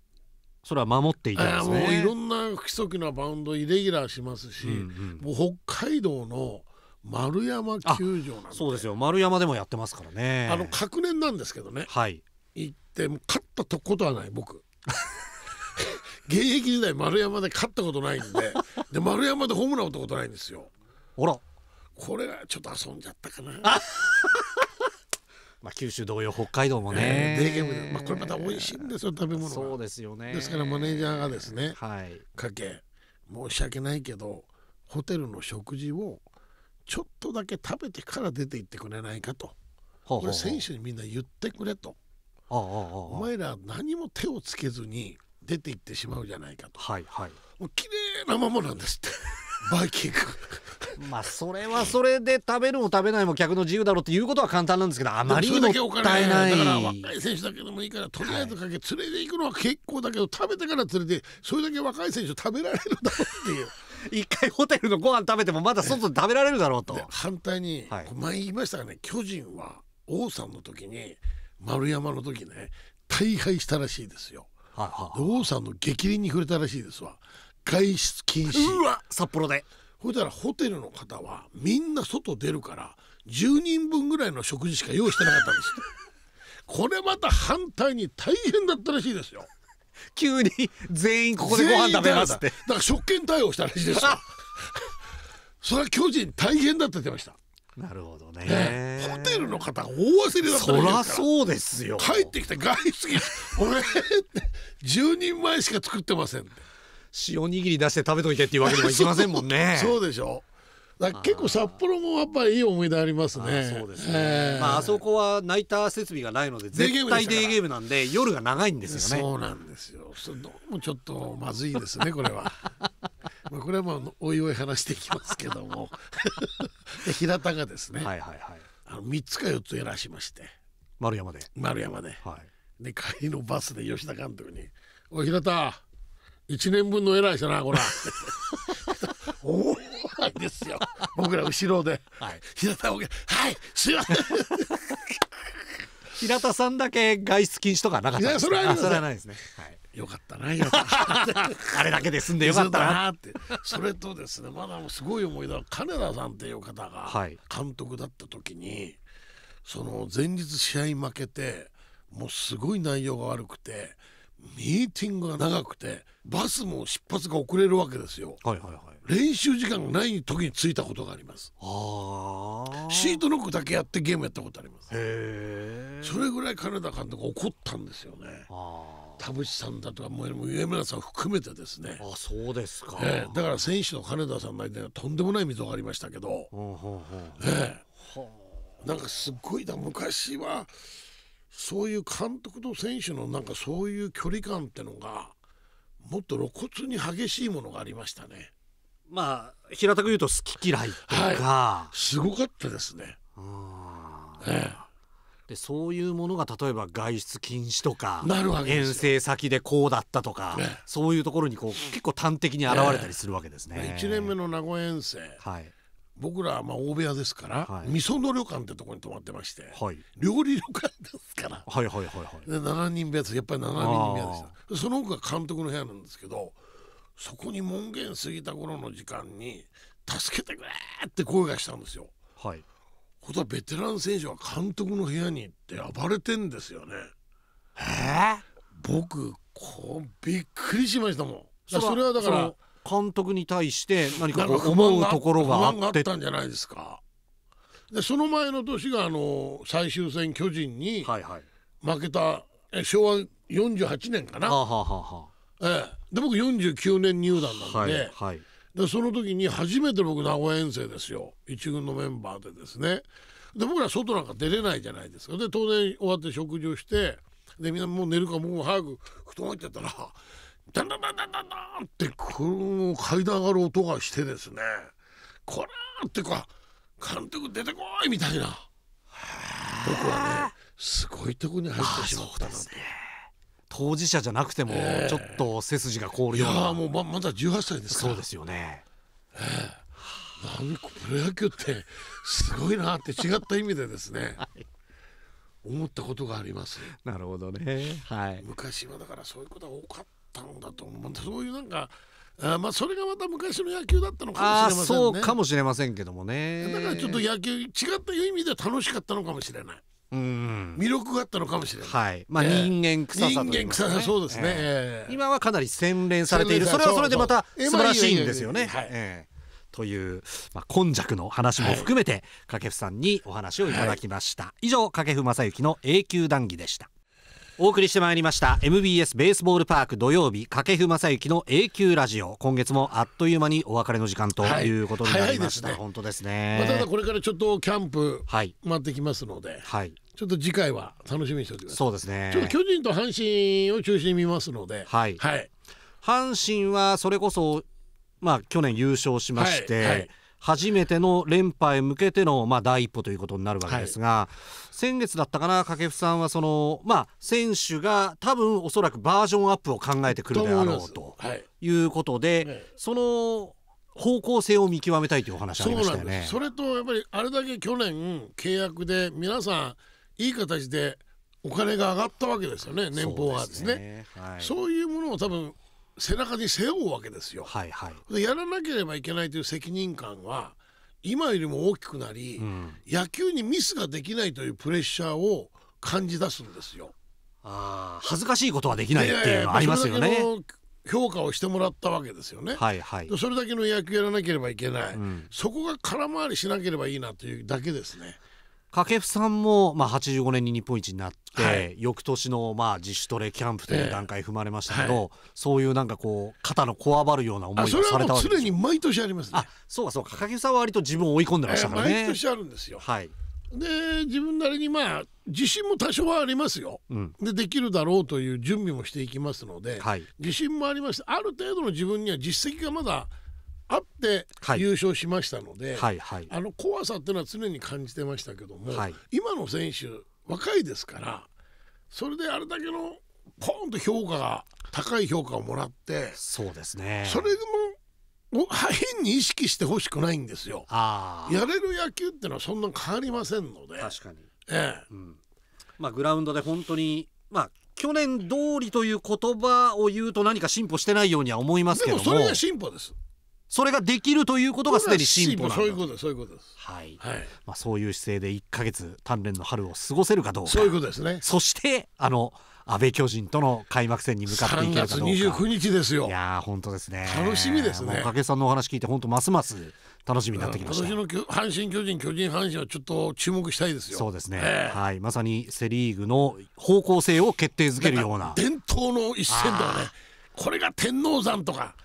それは守っていたんですねもういろんな不規則なバウンドイレギュラーしますし、うんうん、もう北海道の丸山球場なんそうですよ丸山でもやってますからねあの隔年なんですけどね、はい、行っても勝ったとことはない僕 現役時代丸山で勝ったことないんでで丸山でホームラン打ったことないんですよあらこれはちょっと遊んじゃったかな まあ九州同様北海道もね、えー、デーゲームで、まあ、これまた美味しいんですよ食べ物そうですよねですからマネージャーがですね、はい、かけ申し訳ないけどホテルの食事をちょっとだけ食べてから出て行ってくれないかとこれ選手にみんな言ってくれとお前ら何も手をつけずに出ていってしまうじゃないかと、はいはい、もう綺麗なままなんですって バイキングまあそれはそれで食べるも食べないも客の自由だろうっていうことは簡単なんですけどあまりにも絶たないだから若い選手だけでもいいからとりあえずかけ、連れていくのは結構だけど食べてから連れてそれだけ若い選手食べられるだろうっていう。一回ホテルのご飯食べてもまだ外で食べられるだろうと反対に、はい、前言いましたがね巨人は王さんの時に丸山の時ね大敗したらしいですよはいはい、王さんの逆鱗に触れたらしいですわ外出禁止うわ札幌でほいたらホテルの方はみんな外出るから10人分ぐらいの食事しか用意してなかったんです これまた反対に大変だったらしいですよ急に全員ここでご飯食べますってだから職権対応したらしいですよ それは巨人大変だって言ってましたなるほどね、ね、ホテルの方が大忘れだったらそらそうですよ帰ってきて外出ぎ、俺っ10人前しか作ってません塩にぎり出して食べといてっていうわけにもいきませんもんね そうでしょう。だ結構札幌もやっぱりいい思い出ありますね。そうですね。まああそこはナイター設備がないので絶対デーゲームなんで夜が長いんですよね。そうなんですよ。そうもちょっとまずいですねこれは。まあ、これはまあおいおい話していきますけども で平田がですね、はいはいはい、あの3つか4つ減らしまして丸山で丸山で,、はい、で帰りのバスで吉田監督に「おい平田1年分の偉いーしなこら」お笑いですよ僕ら後ろで「はい、平田おはいすいません」平 田さんだけ外出禁止とかなかったんですかいやそれはないですね、はいよかったなやっぱ あれだけで済んでよかったなってそれとですねまだすごい思い出は金田さんっていう方が監督だった時に、その前日試合負けてもうすごい内容が悪くてミーティングが長くてバスも出発が遅れるわけですよ、はいはいはい、練習時間がない時に着いたことがありますあシートノックだけやってゲームやったことありますそれぐらい金田監督怒ったんですよねあ田淵さんだとかもう上村さん含めてですねあそうですか、えー、だから選手の金田さんの間にはとんでもない溝がありましたけど、なんかすっごいだ昔はそういう監督と選手のなんかそういう距離感ってのがもっと露骨に激しいものがありましたね。まあ平たく言うと好き嫌いとか、はい、すごかったですね。ええでそういうものが例えば外出禁止とか遠征先でこうだったとか、ね、そういうところにこう結構端的に現れたりするわけですね。ね1年目の名古屋遠征、はい、僕らまあ大部屋ですから、はい、味噌の旅館ってとこに泊まってまして、はい、料理旅館ですから、はいはいはいはい、で7人部屋ですやっぱり7人部屋でしたその奥が監督の部屋なんですけどそこに門限過ぎた頃の時間に「助けてくれ!」って声がしたんですよ。はい、ことはベテラン選手は監督の部屋に行って暴れてんですよね。え僕こうびっくりしましたもん。それはだから監督に対して何か思うところがあったんじゃないですか。でその前の年があの最終戦巨人に負けた、昭和48年かな。はははええ、で僕49年入団なんで、はいはい、でその時に初めて僕名古屋遠征ですよ一軍のメンバーでですねで僕ら外なんか出れないじゃないですかで当然終わって食事をしてでみんなもう寝るから僕も早く布団入ってゃったらダンダンダンダンダンダンってこの階段上がる音がしてですねこらーってか監督出てこいみたいな僕はねすごいとこに入ってしまったなと。当事者じゃなくてもちょっと背筋が凍るような、えー、いやもうままだ18歳ですからそうですよね、えー、なんプロ野球ってすごいなって違った意味でですね、はい、思ったことがありますなるほどね、はい、昔はだからそういうことが多かったんだと思うそういうなんかあまあそれがまた昔の野球だったのかもしれませんねそうかもしれませんけどもねだからちょっと野球違った意味で楽しかったのかもしれない魅力があったのかもしれない、はいまあ、人間臭さというか、そうですね、今はかなり洗練されているそれはそれでまた素晴らしいんですよね。はいえーという、まあ、今弱の話も含めて、掛、はい、布さんにお話をいただきました、はい、以上掛布正幸の永久談義でしたお送りしてまいりました MBS ベースボールパーク土曜日掛布正幸の永久ラジオ今月もあっという間にお別れの時間ということになりました、はいね、本当ですね、まただこれからちょっとキャンプ待ってきますので、はい、ちょっと次回は楽しみにしておいてください。そうですね。ちょっと巨人と阪神を中心に見ますので、はい、はい、阪神はそれこそまあ去年優勝しまして。はいはい初めての連覇へ向けての、まあ、第一歩ということになるわけですが、はい、先月だったかな掛布さんはその、まあ、選手が多分おそらくバージョンアップを考えてくるであろうということで、はい、その方向性を見極めたいというお話ありましたよね。それとやっぱりあれだけ去年契約で皆さんいい形でお金が上がったわけですよね年俸がですね、ねはい、そういうものを多分背中に背負うわけですよ。はいはい、でやらなければいけないという責任感は今よりも大きくなり、うん、野球にミスができないというプレッシャーを感じ出すんですよ。あ恥ずかしいことはできないっていうのありますよね。評価をしてもらったわけですよね、はいはい、それだけの野球やらなければいけない、うん、そこが空回りしなければいいなというだけですね掛布さんも、まあ、85年に日本一になって、はい、翌年の、まあ、自主トレキャンプという段階踏まれましたけど、えーはい、そういうなんかこう肩のこわばるような思いをされたわけですそれはもう常に毎年あります、ね、あそうかそうか掛布さんは割と自分を追い込んでましたからね、えー、毎年あるんですよはいで自分なりにまあ自信も多少はありますよ、うん、でできるだろうという準備もしていきますので、はい、自信もありますある程度の自分には実績がまだあって優勝しましたので、はいはい、あの怖さっていうのは常に感じてましたけども、はい、今の選手若いですからそれであれだけのポーンと評価が高い評価をもらってそうですねそれでも変に意識してほしくないんですよ。やれる野球っていうのはそんな変わりませんので確かに、ええ、うん、まあ、グラウンドで本当に、まあ、去年通りという言葉を言うと何か進歩してないようには思いますけどもでもそれが進歩ですそれができるということがすでに進歩なんだそういうこといですはい、はい、まあ、そういう姿勢で1か月鍛錬の春を過ごせるかどうかそういうことですねそしてあの安倍巨人との開幕戦に向かっていけるかどうか3日ですよいや本当ですね楽しみですねげさんのお話聞いて本当ますます楽しみになってきました、今年の阪神巨人巨人阪神はちょっと注目したいですよそうですね、えー、はいまさにセリーグの方向性を決定づけるような伝統の一戦だねこれが天王山とか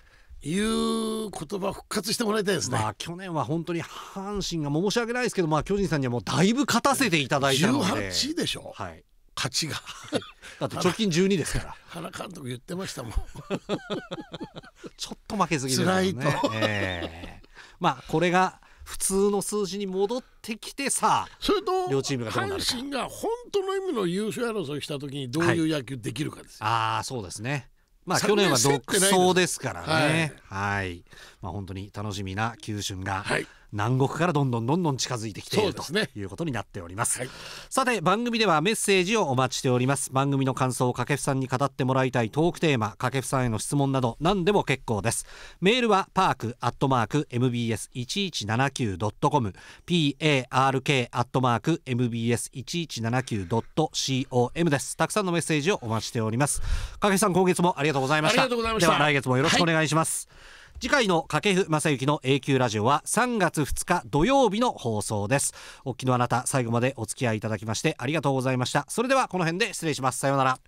いう言葉復活してもらいたいですね。まあ去年は本当に阪神が申し訳ないですけど、まあ巨人さんにはもうだいぶ勝たせていただいたので。18でしょ。はい。勝ちが。だって貯金12ですから。原監督言ってましたもん。ちょっと負けずぎですね。ええー、まあこれが普通の数字に戻ってきてさそれと両チームが阪神が本当の意味の優勝争いした時にどういう野球できるかです、はい、ああそうですねまあ去年は独走ですからね、はい、はい、まあ本当に楽しみな球春が、はい南国からどんどんどんどん近づいてきているということになっております、はい、さて番組ではメッセージをお待ちしております番組の感想を掛布さんに語ってもらいたいトークテーマ掛布さんへの質問など何でも結構ですメールはパークアットマーク mbs1179.com park アットマーク mbs1179.com ですたくさんのメッセージをお待ちしております掛布さん今月もありがとうございましたでは来月もよろしくお願いします、はい次回の掛布正幸の永久ラジオは3月2日土曜日の放送ですおっきのあなた最後までお付き合いいただきましてありがとうございましたそれではこの辺で失礼しますさようなら